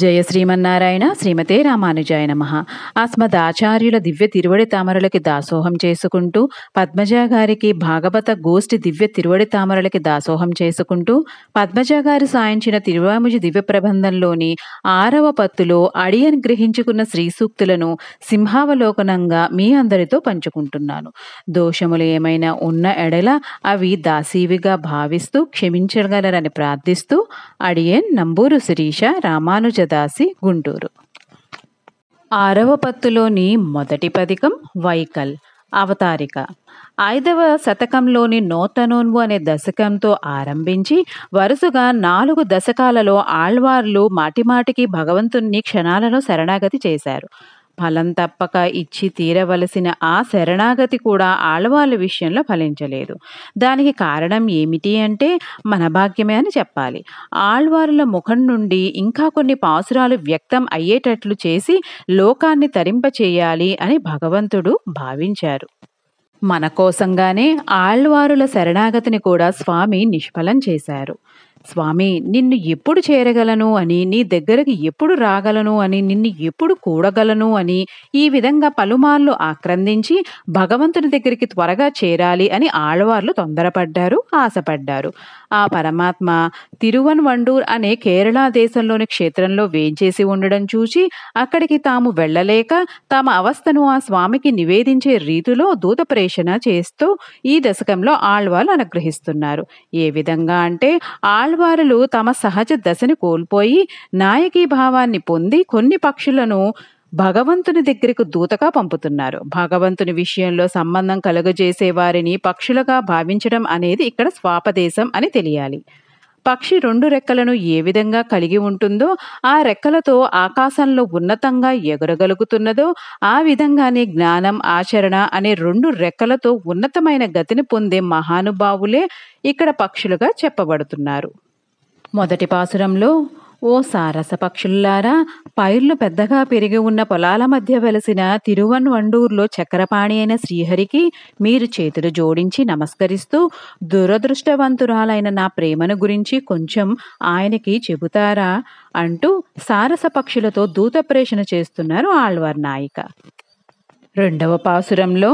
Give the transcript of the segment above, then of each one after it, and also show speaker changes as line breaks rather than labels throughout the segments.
జయ శ్రీమన్నారాయణ శ్రీమతే రామానుజాయ నమ ఆస్మదాచార్యుల దివ్య తిరువడి తామరలకి దాసోహం చేసుకుంటూ పద్మజ గారికి భాగవత గోష్ఠి దివ్య తిరువడి తామరలకి దాసోహం చేసుకుంటూ పద్మజ గారు సాయించిన తిరువాముజి దివ్య ప్రబంధంలోని ఆరవ పత్తులో అడియన్ గ్రహించుకున్న సూక్తులను సింహావలోకనంగా మీ అందరితో పంచుకుంటున్నాను దోషములు ఏమైనా ఉన్న ఎడల అవి దాసీవిగా భావిస్తూ క్షమించగలరని ప్రార్థిస్తూ అడియన్ నంబూరు శిరీష రామానుజ పంచదాసి గుంటూరు ఆరవ పత్తులోని మొదటి పదికం వైకల్ అవతారిక ఐదవ శతకంలోని నోతనోన్వు అనే దశకంతో ఆరంభించి వరుసగా నాలుగు దశకాలలో ఆళ్వార్లు మాటిమాటికి భగవంతుణ్ణి క్షణాలను శరణాగతి చేశారు ఫలం తప్పక ఇచ్చి తీరవలసిన ఆ శరణాగతి కూడా ఆడవాళ్ళ విషయంలో ఫలించలేదు దానికి కారణం ఏమిటి అంటే మన భాగ్యమే అని చెప్పాలి ఆళ్వారుల ముఖం నుండి ఇంకా కొన్ని పాసురాలు వ్యక్తం అయ్యేటట్లు చేసి లోకాన్ని తరింపచేయాలి అని భగవంతుడు భావించారు మన కోసంగానే ఆళ్వారుల శరణాగతిని కూడా స్వామి నిష్ఫలం చేశారు స్వామి నిన్ను ఎప్పుడు చేరగలను అని నీ దగ్గరకి ఎప్పుడు రాగలను అని నిన్ను ఎప్పుడు కూడగలను అని ఈ విధంగా పలుమార్లు ఆక్రందించి భగవంతుని దగ్గరికి త్వరగా చేరాలి అని ఆళ్వార్లు తొందరపడ్డారు ఆశపడ్డారు ఆ పరమాత్మ తిరువన్ వండూర్ అనే కేరళ దేశంలోని క్షేత్రంలో వేంచేసి ఉండడం చూచి అక్కడికి తాము వెళ్ళలేక తమ అవస్థను ఆ స్వామికి నివేదించే రీతిలో దూత ప్రేషణ చేస్తూ ఈ దశకంలో ఆళ్వాలు అనుగ్రహిస్తున్నారు ఏ విధంగా అంటే ఆళ్వారులు తమ సహజ దశని కోల్పోయి నాయకీ భావాన్ని పొంది కొన్ని పక్షులను భగవంతుని దగ్గరకు దూతగా పంపుతున్నారు భగవంతుని విషయంలో సంబంధం కలుగజేసే వారిని పక్షులుగా భావించడం అనేది ఇక్కడ స్వాపదేశం అని తెలియాలి పక్షి రెండు రెక్కలను ఏ విధంగా కలిగి ఉంటుందో ఆ రెక్కలతో ఆకాశంలో ఉన్నతంగా ఎగరగలుగుతున్నదో ఆ విధంగానే జ్ఞానం ఆచరణ అనే రెండు రెక్కలతో ఉన్నతమైన గతిని పొందే మహానుభావులే ఇక్కడ పక్షులుగా చెప్పబడుతున్నారు మొదటి పాసురంలో ఓ సారస పక్షులారా పైర్లు పెద్దగా పెరిగి ఉన్న పొలాల మధ్య వెలసిన వండూర్లో చక్రపాణి అయిన శ్రీహరికి మీరు చేతులు జోడించి నమస్కరిస్తూ దురదృష్టవంతురాలైన నా ప్రేమను గురించి కొంచెం ఆయనకి చెబుతారా అంటూ సారస పక్షులతో దూత ప్రేషణ చేస్తున్నారు ఆళ్వార్ నాయిక రెండవ పాసురంలో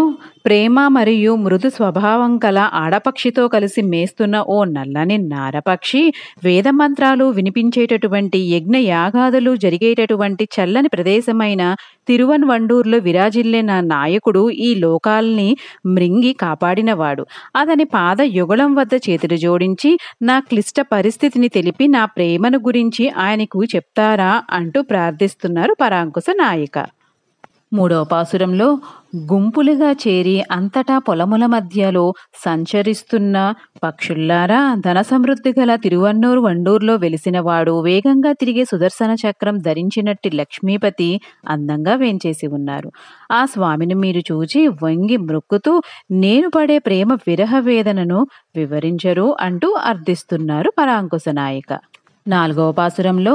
ప్రేమ మరియు మృదు స్వభావం కల ఆడపక్షితో కలిసి మేస్తున్న ఓ నల్లని నారపక్షి వేదమంత్రాలు వినిపించేటటువంటి యజ్ఞ యాగాదులు జరిగేటటువంటి చల్లని ప్రదేశమైన తిరువన్వండూర్లో విరాజిల్లే నాయకుడు ఈ లోకాల్ని మృంగి కాపాడినవాడు అతని పాద యుగళం వద్ద చేతులు జోడించి నా క్లిష్ట పరిస్థితిని తెలిపి నా ప్రేమను గురించి ఆయనకు చెప్తారా అంటూ ప్రార్థిస్తున్నారు పరాంకుశ నాయక మూడవ పాసురంలో గుంపులుగా చేరి అంతటా పొలముల మధ్యలో సంచరిస్తున్న పక్షుల్లారా ధన సమృద్ధి గల తిరువన్నూరు వండూరులో వెలిసినవాడు వేగంగా తిరిగే సుదర్శన చక్రం ధరించినట్టి లక్ష్మీపతి అందంగా వేంచేసి ఉన్నారు ఆ స్వామిని మీరు చూచి వంగి మృక్కుతూ నేను పడే ప్రేమ విరహ వేదనను వివరించరు అంటూ అర్థిస్తున్నారు పరాంకుశ నాయక నాలుగవ పాసురంలో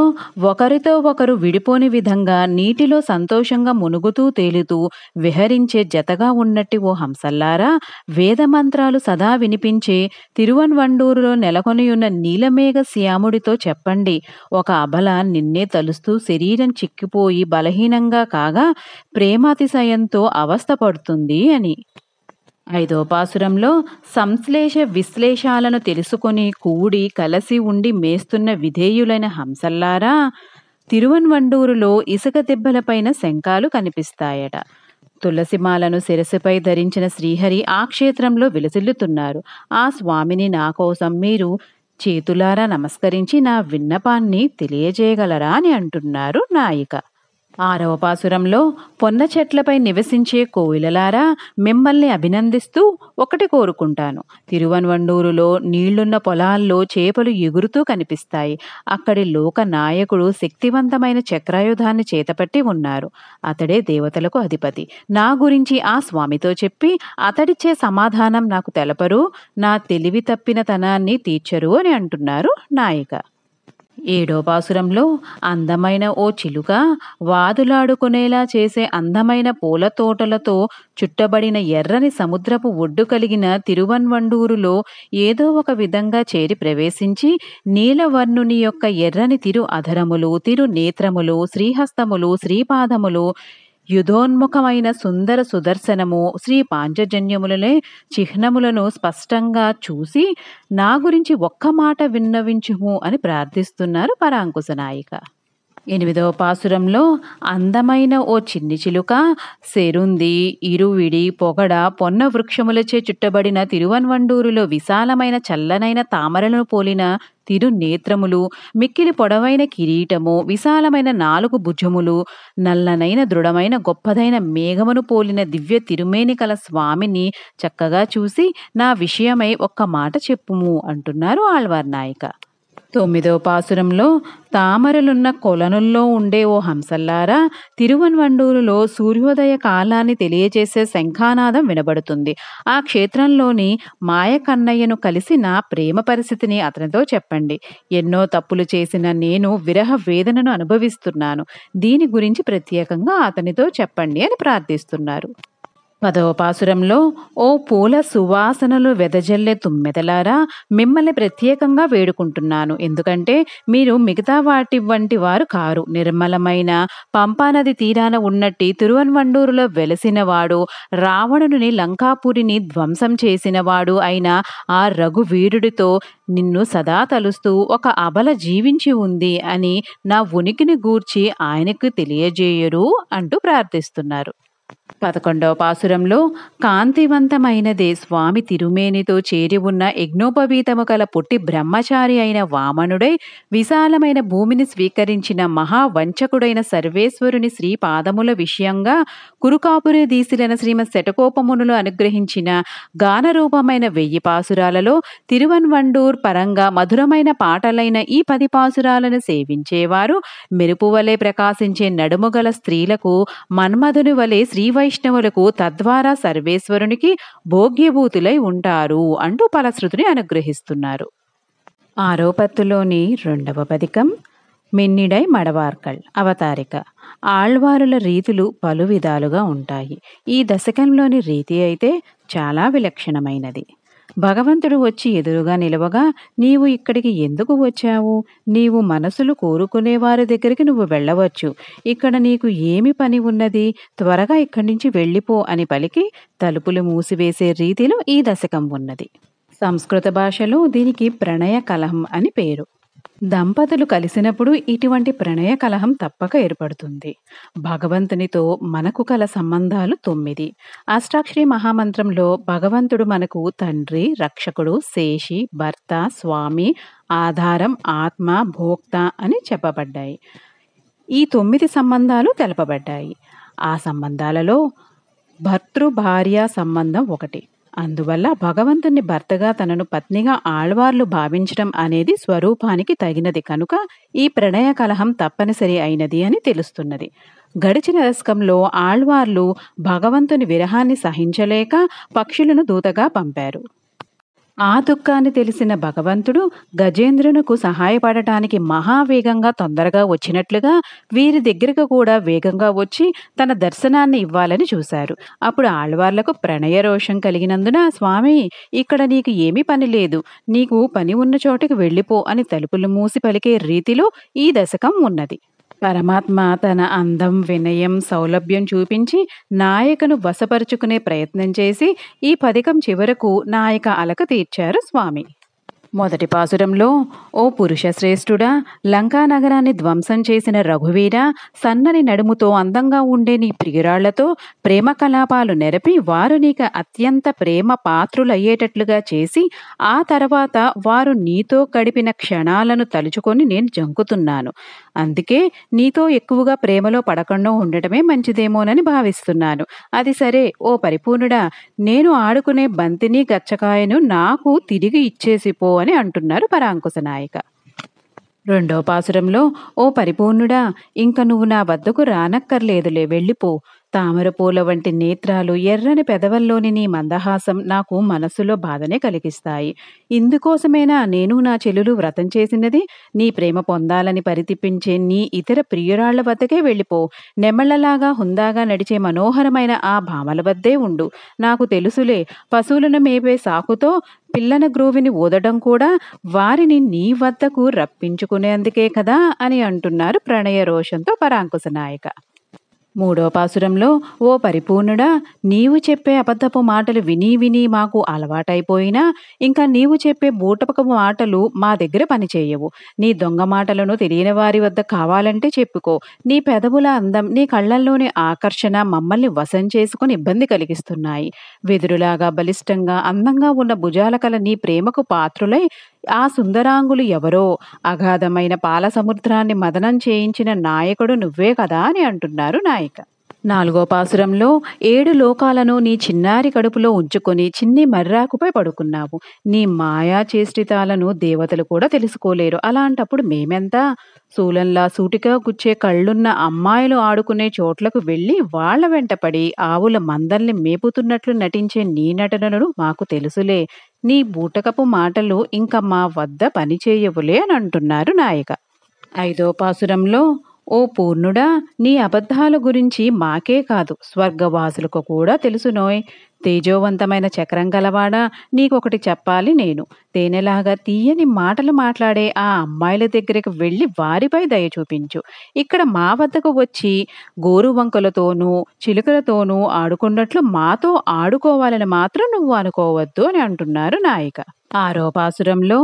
ఒకరితో ఒకరు విడిపోని విధంగా నీటిలో సంతోషంగా మునుగుతూ తేలుతూ విహరించే జతగా ఉన్నట్టి ఓ హంసల్లారా వేదమంత్రాలు సదా వినిపించే తిరువన్వండూరులో నెలకొనియున్న నీలమేఘ శ్యాముడితో చెప్పండి ఒక అబల నిన్నే తలుస్తూ శరీరం చిక్కిపోయి బలహీనంగా కాగా ప్రేమాతిశయంతో అవస్థపడుతుంది అని ఐదో పాసురంలో సంశ్లేష విశ్లేషాలను తెలుసుకొని కూడి కలసి ఉండి మేస్తున్న విధేయులైన హంసల్లారా తిరువన్వండూరులో ఇసుక దెబ్బలపైన శంఖాలు కనిపిస్తాయట తులసిమాలను శిరసుపై ధరించిన శ్రీహరి ఆ క్షేత్రంలో విలసిల్లుతున్నారు ఆ స్వామిని నా కోసం మీరు చేతులారా నమస్కరించి నా విన్నపాన్ని తెలియజేయగలరా అని అంటున్నారు నాయిక ఆరవ పాసురంలో పొన్న చెట్లపై నివసించే కోయిలలారా మిమ్మల్ని అభినందిస్తూ ఒకటి కోరుకుంటాను తిరువన్వండూరులో నీళ్లున్న పొలాల్లో చేపలు ఎగురుతూ కనిపిస్తాయి అక్కడి లోక నాయకుడు శక్తివంతమైన చక్రాయుధాన్ని చేతపట్టి ఉన్నారు అతడే దేవతలకు అధిపతి నా గురించి ఆ స్వామితో చెప్పి అతడిచ్చే సమాధానం నాకు తెలపరు నా తెలివి తప్పిన తనాన్ని తీర్చరు అని అంటున్నారు నాయిక ఏడో పాసురంలో అందమైన ఓ చిలుక వాదులాడుకునేలా చేసే అందమైన పూల తోటలతో చుట్టబడిన ఎర్రని సముద్రపు ఒడ్డు కలిగిన తిరువన్వండూరులో ఏదో ఒక విధంగా చేరి ప్రవేశించి నీలవర్ణుని యొక్క ఎర్రని తిరు అధరములు తిరు నేత్రములు శ్రీహస్తములు శ్రీపాదములు యుధోన్ముఖమైన సుందర సుదర్శనము శ్రీ పాంచజన్యములనే చిహ్నములను స్పష్టంగా చూసి నా గురించి ఒక్క మాట విన్నవించుము అని ప్రార్థిస్తున్నారు పరాంకుశ నాయిక ఎనిమిదవ పాసురంలో అందమైన ఓ చిన్ని చిలుక సెరుంది ఇరువిడి పొగడ పొన్న వృక్షములచే చుట్టబడిన తిరువన్వండూరులో విశాలమైన చల్లనైన తామరలను పోలిన తిరు నేత్రములు మిక్కిలి పొడవైన కిరీటము విశాలమైన నాలుగు భుజములు నల్లనైన దృఢమైన గొప్పదైన మేఘమును పోలిన దివ్య తిరుమేని కల స్వామిని చక్కగా చూసి నా విషయమై ఒక్క మాట చెప్పుము అంటున్నారు ఆళ్వార్ నాయక తొమ్మిదవ పాసురంలో తామరలున్న కొలనుల్లో ఉండే ఓ హంసల్లారా తిరువన్వండూరులో సూర్యోదయ కాలాన్ని తెలియజేసే శంఖానాదం వినబడుతుంది ఆ క్షేత్రంలోని మాయ కన్నయ్యను కలిసి నా ప్రేమ పరిస్థితిని అతనితో చెప్పండి ఎన్నో తప్పులు చేసిన నేను విరహ వేదనను అనుభవిస్తున్నాను దీని గురించి ప్రత్యేకంగా అతనితో చెప్పండి అని ప్రార్థిస్తున్నారు పదవ పాసురంలో ఓ పూల సువాసనలు వెదజల్లే తుమ్మెదలారా మిమ్మల్ని ప్రత్యేకంగా వేడుకుంటున్నాను ఎందుకంటే మీరు మిగతా వాటి వంటి వారు కారు నిర్మలమైన పంపానది తీరాన ఉన్నట్టి తిరువన్వండూరులో వెలసినవాడు రావణుని లంకాపురిని ధ్వంసం చేసినవాడు అయిన ఆ రఘువీరుడితో నిన్ను సదా తలుస్తూ ఒక అబల జీవించి ఉంది అని నా ఉనికిని గూర్చి ఆయనకు తెలియజేయరు అంటూ ప్రార్థిస్తున్నారు పదకొండవ పాసురంలో కాంతివంతమైనదే స్వామి తిరుమేనితో చేరి ఉన్న యజ్ఞోపవీతము గల పుట్టి బ్రహ్మచారి అయిన వామనుడై విశాలమైన భూమిని స్వీకరించిన మహావంచకుడైన సర్వేశ్వరుని శ్రీ పాదముల విషయంగా కురుకాపురే దీసిలైన శ్రీమ శటకోపమునులు అనుగ్రహించిన గానరూపమైన వెయ్యి పాసురాలలో తిరువన్వండూర్ పరంగా మధురమైన పాటలైన ఈ పది పాసురాలను సేవించేవారు వలె ప్రకాశించే గల స్త్రీలకు మన్మధుని వలె శ్రీవ వైష్ణవులకు తద్వారా సర్వేశ్వరునికి భోగ్యభూతులై ఉంటారు అంటూ ఫలశ్రుతిని అనుగ్రహిస్తున్నారు ఆరోపత్తులోని రెండవ పథకం మిన్నిడై మడవార్కల్ అవతారిక ఆళ్వారుల రీతులు పలు విధాలుగా ఉంటాయి ఈ దశకంలోని రీతి అయితే చాలా విలక్షణమైనది భగవంతుడు వచ్చి ఎదురుగా నిలవగా నీవు ఇక్కడికి ఎందుకు వచ్చావు నీవు మనసులు కోరుకునే వారి దగ్గరికి నువ్వు వెళ్ళవచ్చు ఇక్కడ నీకు ఏమి పని ఉన్నది త్వరగా ఇక్కడి నుంచి వెళ్ళిపో అని పలికి తలుపులు మూసివేసే రీతిలో ఈ దశకం ఉన్నది సంస్కృత భాషలో దీనికి ప్రణయ కలహం అని పేరు దంపతులు కలిసినప్పుడు ఇటువంటి ప్రణయ కలహం తప్పక ఏర్పడుతుంది భగవంతునితో మనకు కల సంబంధాలు తొమ్మిది అష్టాక్షరి మహామంత్రంలో భగవంతుడు మనకు తండ్రి రక్షకుడు శేషి భర్త స్వామి ఆధారం ఆత్మ భోక్త అని చెప్పబడ్డాయి ఈ తొమ్మిది సంబంధాలు తెలపబడ్డాయి ఆ సంబంధాలలో భర్తృ భార్య సంబంధం ఒకటి అందువల్ల భగవంతుని భర్తగా తనను పత్నిగా ఆళ్వార్లు భావించడం అనేది స్వరూపానికి తగినది కనుక ఈ ప్రణయ కలహం తప్పనిసరి అయినది అని తెలుస్తున్నది గడిచిన దశకంలో ఆళ్వార్లు భగవంతుని విరహాన్ని సహించలేక పక్షులను దూతగా పంపారు ఆ దుఃఖాన్ని తెలిసిన భగవంతుడు గజేంద్రునకు సహాయపడటానికి మహావేగంగా తొందరగా వచ్చినట్లుగా వీరి దగ్గరకు కూడా వేగంగా వచ్చి తన దర్శనాన్ని ఇవ్వాలని చూశారు అప్పుడు ఆళ్వార్లకు ప్రణయ రోషం కలిగినందున స్వామి ఇక్కడ నీకు ఏమీ పని లేదు నీకు పని ఉన్న చోటుకు వెళ్ళిపో అని తలుపులు మూసి పలికే రీతిలో ఈ దశకం ఉన్నది పరమాత్మ తన అందం వినయం సౌలభ్యం చూపించి నాయకను వశపరుచుకునే ప్రయత్నం చేసి ఈ పథకం చివరకు నాయక అలక తీర్చారు స్వామి మొదటి పాసురంలో ఓ పురుష శ్రేష్ఠుడా లంకా నగరాన్ని ధ్వంసం చేసిన రఘువీర సన్నని నడుముతో అందంగా ఉండే నీ ప్రియురాళ్లతో ప్రేమ కలాపాలు నెరపి వారు నీకు అత్యంత ప్రేమ పాత్రులయ్యేటట్లుగా చేసి ఆ తర్వాత వారు నీతో గడిపిన క్షణాలను తలుచుకొని నేను జంకుతున్నాను అందుకే నీతో ఎక్కువగా ప్రేమలో పడకుండా ఉండటమే మంచిదేమోనని భావిస్తున్నాను అది సరే ఓ పరిపూర్ణుడా నేను ఆడుకునే బంతిని గచ్చకాయను నాకు తిరిగి ఇచ్చేసిపో అని అంటున్నారు పరాంకుశ నాయక రెండో పాసురంలో ఓ పరిపూర్ణుడా ఇంక నువ్వు నా వద్దకు రానక్కర్లేదులే వెళ్ళిపో తామరపూల వంటి నేత్రాలు ఎర్రని పెదవల్లోని నీ మందహాసం నాకు మనస్సులో బాధనే కలిగిస్తాయి ఇందుకోసమేనా నేను నా చెల్లులు వ్రతం చేసినది నీ ప్రేమ పొందాలని పరితిప్పించే నీ ఇతర ప్రియురాళ్ల వద్దకే వెళ్ళిపో నెమళ్లలాగా హుందాగా నడిచే మనోహరమైన ఆ భామల వద్దే ఉండు నాకు తెలుసులే పశువులను మేపే సాకుతో పిల్లన గ్రోవిని ఊదడం కూడా వారిని నీ వద్దకు రప్పించుకునేందుకే కదా అని అంటున్నారు ప్రణయ రోషంతో పరాంకుశ నాయక మూడో పాసురంలో ఓ పరిపూర్ణుడా నీవు చెప్పే అబద్ధపు మాటలు విని విని మాకు అలవాటైపోయినా ఇంకా నీవు చెప్పే బూటపకపు మాటలు మా దగ్గర పనిచేయవు నీ దొంగ మాటలను తెలియని వారి వద్ద కావాలంటే చెప్పుకో నీ పెదవుల అందం నీ కళ్ళల్లోని ఆకర్షణ మమ్మల్ని వశం చేసుకుని ఇబ్బంది కలిగిస్తున్నాయి వెదురులాగా బలిష్టంగా అందంగా ఉన్న భుజాల కల నీ ప్రేమకు పాత్రులై ఆ సుందరాంగులు ఎవరో అగాధమైన పాల సముద్రాన్ని మదనం చేయించిన నాయకుడు నువ్వే కదా అని అంటున్నారు నాయక నాలుగో పాసురంలో ఏడు లోకాలను నీ చిన్నారి కడుపులో ఉంచుకొని చిన్ని మర్రాకుపై పడుకున్నావు నీ మాయా చేష్టితాలను దేవతలు కూడా తెలుసుకోలేరు అలాంటప్పుడు మేమెంతా శూలంలా సూటిగా గుచ్చే కళ్ళున్న అమ్మాయిలు ఆడుకునే చోట్లకు వెళ్ళి వాళ్ల వెంటపడి ఆవుల మందల్ని మేపుతున్నట్లు నటించే నీ నటనను మాకు తెలుసులే నీ బూటకపు మాటలు ఇంకా మా వద్ద పనిచేయవులే అని అంటున్నారు నాయక ఐదో పాసురంలో ఓ పూర్ణుడా నీ అబద్ధాల గురించి మాకే కాదు స్వర్గవాసులకు కూడా తెలుసునోయ్ తేజోవంతమైన చక్రం గలవాడ నీకొకటి చెప్పాలి నేను తేనెలాగా తీయని మాటలు మాట్లాడే ఆ అమ్మాయిల దగ్గరికి వెళ్ళి వారిపై దయ చూపించు ఇక్కడ మా వద్దకు వచ్చి గోరువంకలతోనూ చిలుకలతోనూ ఆడుకున్నట్లు మాతో ఆడుకోవాలని మాత్రం నువ్వు అనుకోవద్దు అని అంటున్నారు నాయిక ఆరోపాసురంలో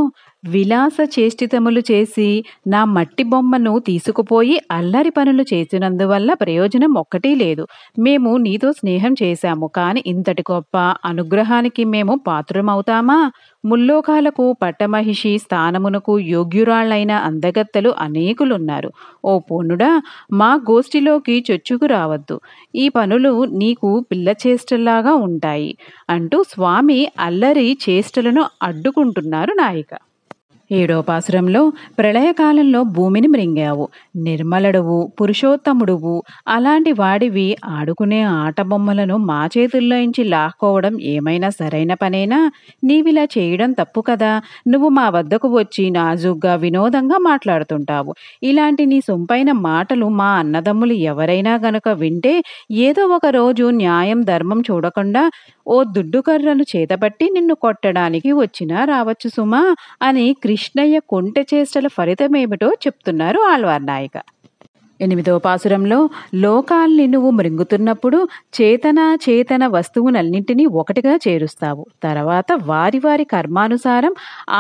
విలాస చేష్టితములు చేసి నా మట్టి బొమ్మను తీసుకుపోయి అల్లరి పనులు చేసినందువల్ల ప్రయోజనం ఒక్కటీ లేదు మేము నీతో స్నేహం చేశాము కానీ ఇంతటి గొప్ప అనుగ్రహానికి మేము పాత్రమవుతామా ముల్లోకాలకు పట్టమహిషి స్థానమునకు యోగ్యురాళ్లైన అందగత్తలు అనేకులున్నారు ఓ పొన్నుడా మా గోష్ఠిలోకి చొచ్చుకు రావద్దు ఈ పనులు నీకు పిల్ల చేష్టల్లాగా ఉంటాయి అంటూ స్వామి అల్లరి చేష్టలను అడ్డుకుంటున్నారు నాయిక ఏడోపాశ్రంలో ప్రళయకాలంలో భూమిని మృంగావు నిర్మలడువు పురుషోత్తముడువు అలాంటి వాడివి ఆడుకునే ఆట బొమ్మలను మా నుంచి లాక్కోవడం ఏమైనా సరైన పనేనా నీవిలా చేయడం తప్పు కదా నువ్వు మా వద్దకు వచ్చి నాజుగ్గా వినోదంగా మాట్లాడుతుంటావు ఇలాంటి నీ సొంపైన మాటలు మా అన్నదమ్ములు ఎవరైనా గనుక వింటే ఏదో ఒక రోజు న్యాయం ధర్మం చూడకుండా ఓ దుడ్డుకర్రను చేతపట్టి నిన్ను కొట్టడానికి వచ్చినా రావచ్చు సుమా అని క్రి కృష్ణయ్య కుంట చేష్టల ఫలితమేమిటో చెప్తున్నారు ఆళ్వార్ నాయక ఎనిమిదవ పాసురంలో లోకాల్ని నువ్వు మృంగుతున్నప్పుడు చేతన చేతన వస్తువునన్నింటినీ ఒకటిగా చేరుస్తావు తర్వాత వారి వారి కర్మానుసారం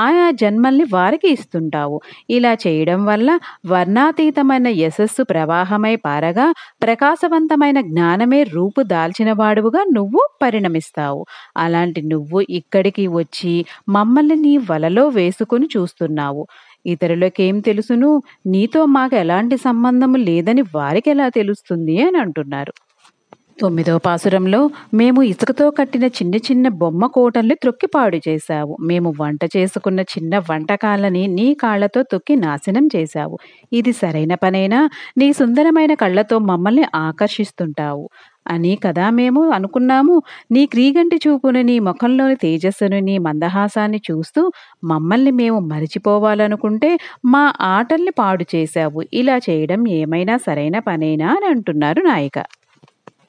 ఆయా జన్మల్ని వారికి ఇస్తుంటావు ఇలా చేయడం వల్ల వర్ణాతీతమైన యశస్సు ప్రవాహమై పారగా ప్రకాశవంతమైన జ్ఞానమే రూపు దాల్చినవాడువుగా నువ్వు పరిణమిస్తావు అలాంటి నువ్వు ఇక్కడికి వచ్చి మమ్మల్ని నీ వలలో వేసుకొని చూస్తున్నావు ఇతరులకేం తెలుసును నీతో మాకు ఎలాంటి సంబంధము లేదని వారికి ఎలా తెలుస్తుంది అని అంటున్నారు తొమ్మిదవ పాసురంలో మేము ఇసుకతో కట్టిన చిన్న చిన్న బొమ్మ కోటల్ని త్రొక్కి పాడు చేశావు మేము వంట చేసుకున్న చిన్న వంటకాలని నీ కాళ్లతో తొక్కి నాశనం చేశావు ఇది సరైన పనైనా నీ సుందరమైన కళ్ళతో మమ్మల్ని ఆకర్షిస్తుంటావు అని కదా మేము అనుకున్నాము నీ క్రీగంటి చూపును నీ ముఖంలోని తేజస్సును నీ మందహాసాన్ని చూస్తూ మమ్మల్ని మేము మరిచిపోవాలనుకుంటే మా ఆటల్ని పాడు చేశావు ఇలా చేయడం ఏమైనా సరైన పనేనా అని అంటున్నారు నాయక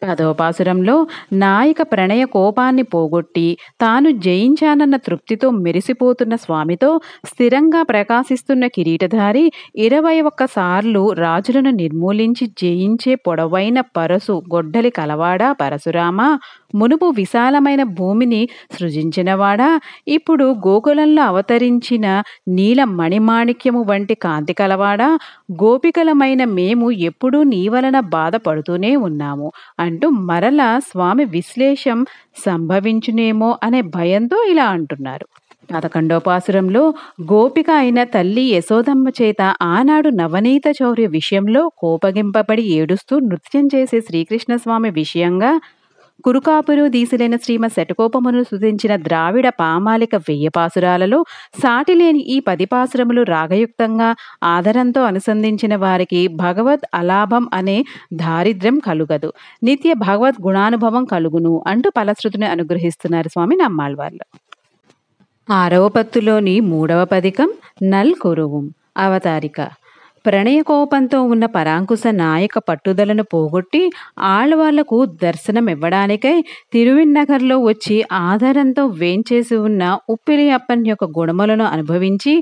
పదోపాసురంలో నాయక ప్రణయ కోపాన్ని పోగొట్టి తాను జయించానన్న తృప్తితో మెరిసిపోతున్న స్వామితో స్థిరంగా ప్రకాశిస్తున్న కిరీటధారి ఇరవై ఒక్కసార్లు రాజులను నిర్మూలించి జయించే పొడవైన పరసు గొడ్డలి కలవాడా పరశురామ మునుపు విశాలమైన భూమిని సృజించినవాడా ఇప్పుడు గోకులంలో అవతరించిన నీల మణిమాణిక్యము వంటి కాంతి కలవాడా గోపికలమైన మేము ఎప్పుడూ నీ వలన బాధపడుతూనే ఉన్నాము అంటూ మరలా స్వామి విశ్లేషం సంభవించునేమో అనే భయంతో ఇలా అంటున్నారు పదకొండోపాసురంలో గోపిక అయిన తల్లి యశోదమ్మ చేత ఆనాడు నవనీత చౌర్య విషయంలో కోపగింపబడి ఏడుస్తూ నృత్యం చేసే శ్రీకృష్ణస్వామి విషయంగా కురుకాపురు దీసులైన శ్రీమ శటకోపమును సుధించిన ద్రావిడ పామాలిక వెయ్యి సాటిలేని ఈ పది పాసురములు రాగయుక్తంగా ఆదరంతో అనుసంధించిన వారికి భగవద్ అలాభం అనే దారిద్ర్యం కలుగదు నిత్య భగవద్ గుణానుభవం కలుగును అంటూ పలశ్రుతిని అనుగ్రహిస్తున్నారు స్వామి నమ్మాళ్వార్లు ఆరవ పత్తులోని మూడవ పదికం నల్ కురువుం అవతారిక ప్రణయకోపంతో ఉన్న పరాంకుశ నాయక పట్టుదలను పోగొట్టి ఆళ్వాళ్లకు దర్శనమివ్వడానికై తిరువిన్నగర్లో వచ్చి ఆధారంతో వేంచేసి ఉన్న ఉప్పిలి అప్పన్ యొక్క గుణములను అనుభవించి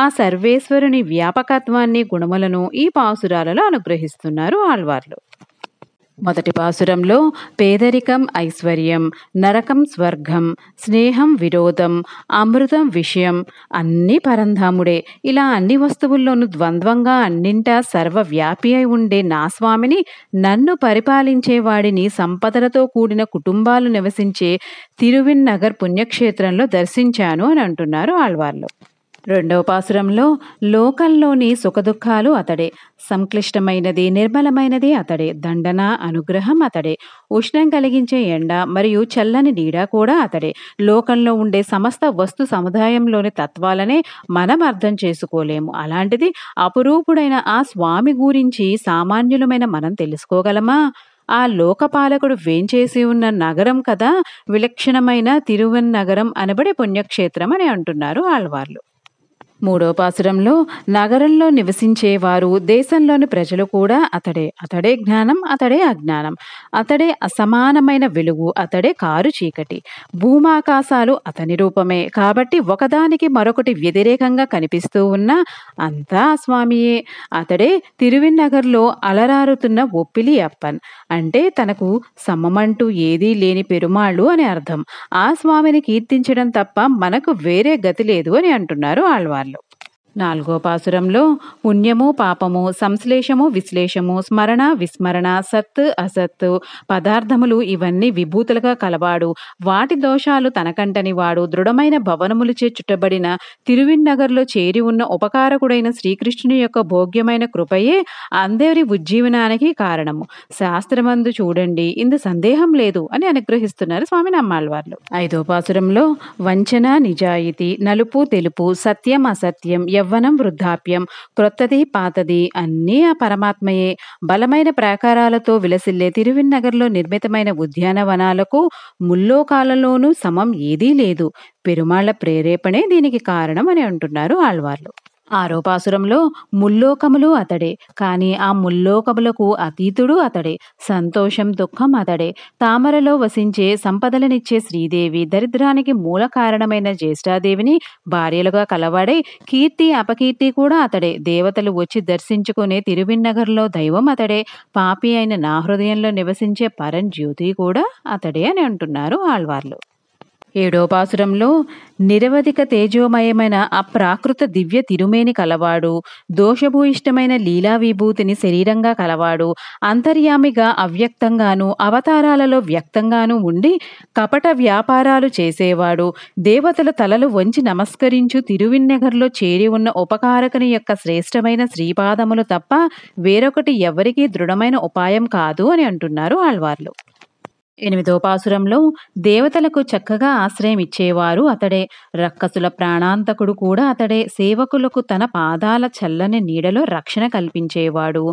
ఆ సర్వేశ్వరుని వ్యాపకత్వాన్ని గుణములను ఈ పాసురాలలో అనుగ్రహిస్తున్నారు ఆళ్వార్లు మొదటి పాసురంలో పేదరికం ఐశ్వర్యం నరకం స్వర్గం స్నేహం విరోధం అమృతం విషయం అన్ని పరంధాముడే ఇలా అన్ని వస్తువుల్లోనూ ద్వంద్వంగా అన్నింటా సర్వవ్యాపి అయి ఉండే నా స్వామిని నన్ను పరిపాలించేవాడిని సంపదలతో కూడిన కుటుంబాలు నివసించే తిరువిన్నగర్ పుణ్యక్షేత్రంలో దర్శించాను అని అంటున్నారు ఆళ్వార్లు రెండవ పాసురంలో లోకంలోని సుఖదుఖాలు అతడే సంక్లిష్టమైనది నిర్మలమైనది అతడే దండన అనుగ్రహం అతడే ఉష్ణం కలిగించే ఎండ మరియు చల్లని నీడ కూడా అతడే లోకంలో ఉండే సమస్త వస్తు సముదాయంలోని తత్వాలనే మనం అర్థం చేసుకోలేము అలాంటిది అపురూపుడైన ఆ స్వామి గురించి సామాన్యులమైన మనం తెలుసుకోగలమా ఆ లోకపాలకుడు వేంచేసి ఉన్న నగరం కదా విలక్షణమైన తిరువన్ నగరం అనబడే పుణ్యక్షేత్రం అని అంటున్నారు ఆళ్వార్లు మూడో పాసురంలో నగరంలో నివసించేవారు దేశంలోని ప్రజలు కూడా అతడే అతడే జ్ఞానం అతడే అజ్ఞానం అతడే అసమానమైన వెలుగు అతడే కారు చీకటి భూమాకాశాలు అతని రూపమే కాబట్టి ఒకదానికి మరొకటి వ్యతిరేకంగా కనిపిస్తూ ఉన్న అంతా స్వామియే అతడే తిరువిన్నగర్లో అలరారుతున్న ఒప్పిలి అప్పన్ అంటే తనకు సమమంటూ ఏదీ లేని పెరుమాళ్ళు అని అర్థం ఆ స్వామిని కీర్తించడం తప్ప మనకు వేరే గతి లేదు అని అంటున్నారు ఆళ్వార్లు నాలుగో పాసురంలో పుణ్యము పాపము సంశ్లేషము విశ్లేషము స్మరణ విస్మరణ సత్ అసత్ పదార్థములు ఇవన్నీ విభూతులుగా కలవాడు వాటి దోషాలు తనకంటని వాడు దృఢమైన భవనములచే చుట్టబడిన తిరువిన్నగర్లో చేరి ఉన్న ఉపకారకుడైన శ్రీకృష్ణుని యొక్క భోగ్యమైన కృపయే అందరి ఉజ్జీవనానికి కారణము శాస్త్రమందు చూడండి ఇందు సందేహం లేదు అని అనుగ్రహిస్తున్నారు స్వామి నమ్మాళ్వార్లు ఐదో పాసురంలో వంచన నిజాయితీ నలుపు తెలుపు సత్యం అసత్యం యవ్వనం వృద్ధాప్యం క్రొత్తది పాతది అన్నీ ఆ పరమాత్మయే బలమైన ప్రాకారాలతో విలసిల్లే తిరువిన్నగర్లో నిర్మితమైన ఉద్యానవనాలకు ముల్లోకాలలోనూ సమం ఏదీ లేదు పెరుమాళ్ల ప్రేరేపణే దీనికి కారణం అని అంటున్నారు ఆళ్వార్లు ఆరోపాసురంలో ముల్లోకములు అతడే కాని ఆ ముల్లోకములకు అతీతుడు అతడే సంతోషం దుఃఖం అతడే తామరలో వసించే సంపదలనిచ్చే శ్రీదేవి దరిద్రానికి మూల కారణమైన జ్యేష్ఠాదేవిని భార్యలుగా కలవాడే కీర్తి అపకీర్తి కూడా అతడే దేవతలు వచ్చి దర్శించుకునే తిరువిన్నగర్లో దైవం అతడే పాపి అయిన నా హృదయంలో నివసించే పరంజ్యోతి కూడా అతడే అని అంటున్నారు ఆళ్వార్లు ఏడోపాసురంలో నిరవధిక తేజోమయమైన అప్రాకృత దివ్య తిరుమేని కలవాడు దోషభూయిష్టమైన లీలా విభూతిని శరీరంగా కలవాడు అంతర్యామిగా అవ్యక్తంగాను అవతారాలలో వ్యక్తంగాను ఉండి కపట వ్యాపారాలు చేసేవాడు దేవతల తలలు వంచి నమస్కరించు తిరువిన్నెగర్లో చేరి ఉన్న ఉపకారకుని యొక్క శ్రేష్టమైన శ్రీపాదములు తప్ప వేరొకటి ఎవరికీ దృఢమైన ఉపాయం కాదు అని అంటున్నారు ఆళ్వార్లు ఎనిమిదో పాసురంలో దేవతలకు చక్కగా ఆశ్రయం ఇచ్చేవారు అతడే రక్కసుల ప్రాణాంతకుడు కూడా అతడే సేవకులకు తన పాదాల చల్లని నీడలో రక్షణ కల్పించేవాడు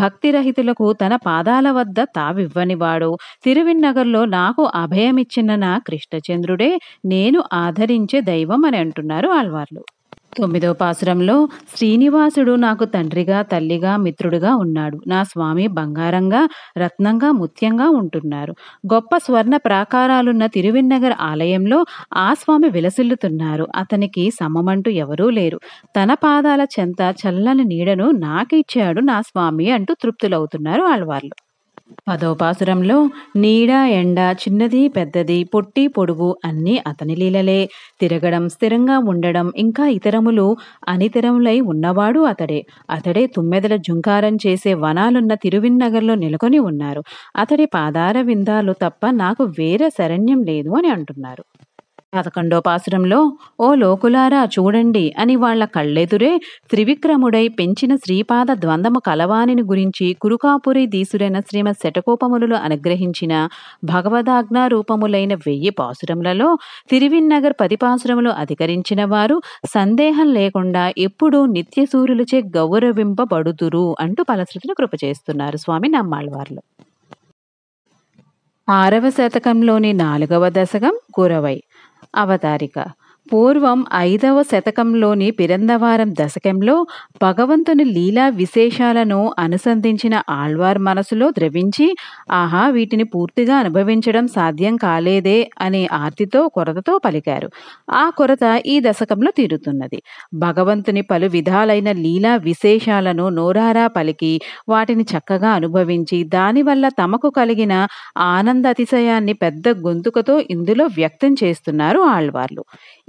భక్తిరహితులకు తన పాదాల వద్ద తావివ్వనివాడు తిరువిన్నగర్లో నాకు అభయమిచ్చిన నా కృష్ణచంద్రుడే నేను ఆదరించే దైవం అని అంటున్నారు ఆళ్వార్లు తొమ్మిదవ పాసురంలో శ్రీనివాసుడు నాకు తండ్రిగా తల్లిగా మిత్రుడిగా ఉన్నాడు నా స్వామి బంగారంగా రత్నంగా ముత్యంగా ఉంటున్నారు గొప్ప స్వర్ణ ప్రాకారాలున్న తిరువిన్నగర్ ఆలయంలో ఆ స్వామి విలసిల్లుతున్నారు అతనికి సమమంటూ ఎవరూ లేరు తన పాదాల చెంత చల్లని నీడను నాకిచ్చాడు నా స్వామి అంటూ తృప్తులవుతున్నారు ఆళ్ళవార్లు పదోపాసురంలో పాసురంలో నీడ ఎండ చిన్నది పెద్దది పొట్టి పొడుగు అన్నీ అతని లీలలే తిరగడం స్థిరంగా ఉండడం ఇంకా ఇతరములు అనితరములై ఉన్నవాడు అతడే అతడే తుమ్మెదల జుంకారం చేసే వనాలున్న తిరువిన్నగర్లో నెలకొని ఉన్నారు అతడి పాదార విందాలు తప్ప నాకు వేరే శరణ్యం లేదు అని అంటున్నారు పదకొండో పాసురంలో ఓ లోకులారా చూడండి అని వాళ్ల కళ్ళెదురే త్రివిక్రముడై పెంచిన శ్రీపాద ద్వందము కలవానిని గురించి కురుకాపురి దీసుడైన శ్రీమ శటకోపములు అనుగ్రహించిన భగవదాజ్ఞా రూపములైన వెయ్యి పాసురములలో తిరువిన్నగర్ పది పాసురములు అధికరించిన వారు సందేహం లేకుండా ఎప్పుడూ నిత్యసూరులచే గౌరవింపబడుదురు అంటూ పలశ్రుతిని కృపచేస్తున్నారు స్వామి నమ్మాళ్ళవార్లు ఆరవ శతకంలోని నాలుగవ దశకం గురవై अवतारिका పూర్వం ఐదవ శతకంలోని పిరందవారం దశకంలో భగవంతుని లీలా విశేషాలను అనుసంధించిన ఆళ్వార్ మనసులో ద్రవించి ఆహా వీటిని పూర్తిగా అనుభవించడం సాధ్యం కాలేదే అనే ఆర్తితో కొరతతో పలికారు ఆ కొరత ఈ దశకంలో తీరుతున్నది భగవంతుని పలు విధాలైన లీలా విశేషాలను నోరారా పలికి వాటిని చక్కగా అనుభవించి దానివల్ల తమకు కలిగిన ఆనంద అతిశయాన్ని పెద్ద గొంతుకతో ఇందులో వ్యక్తం చేస్తున్నారు ఆళ్వార్లు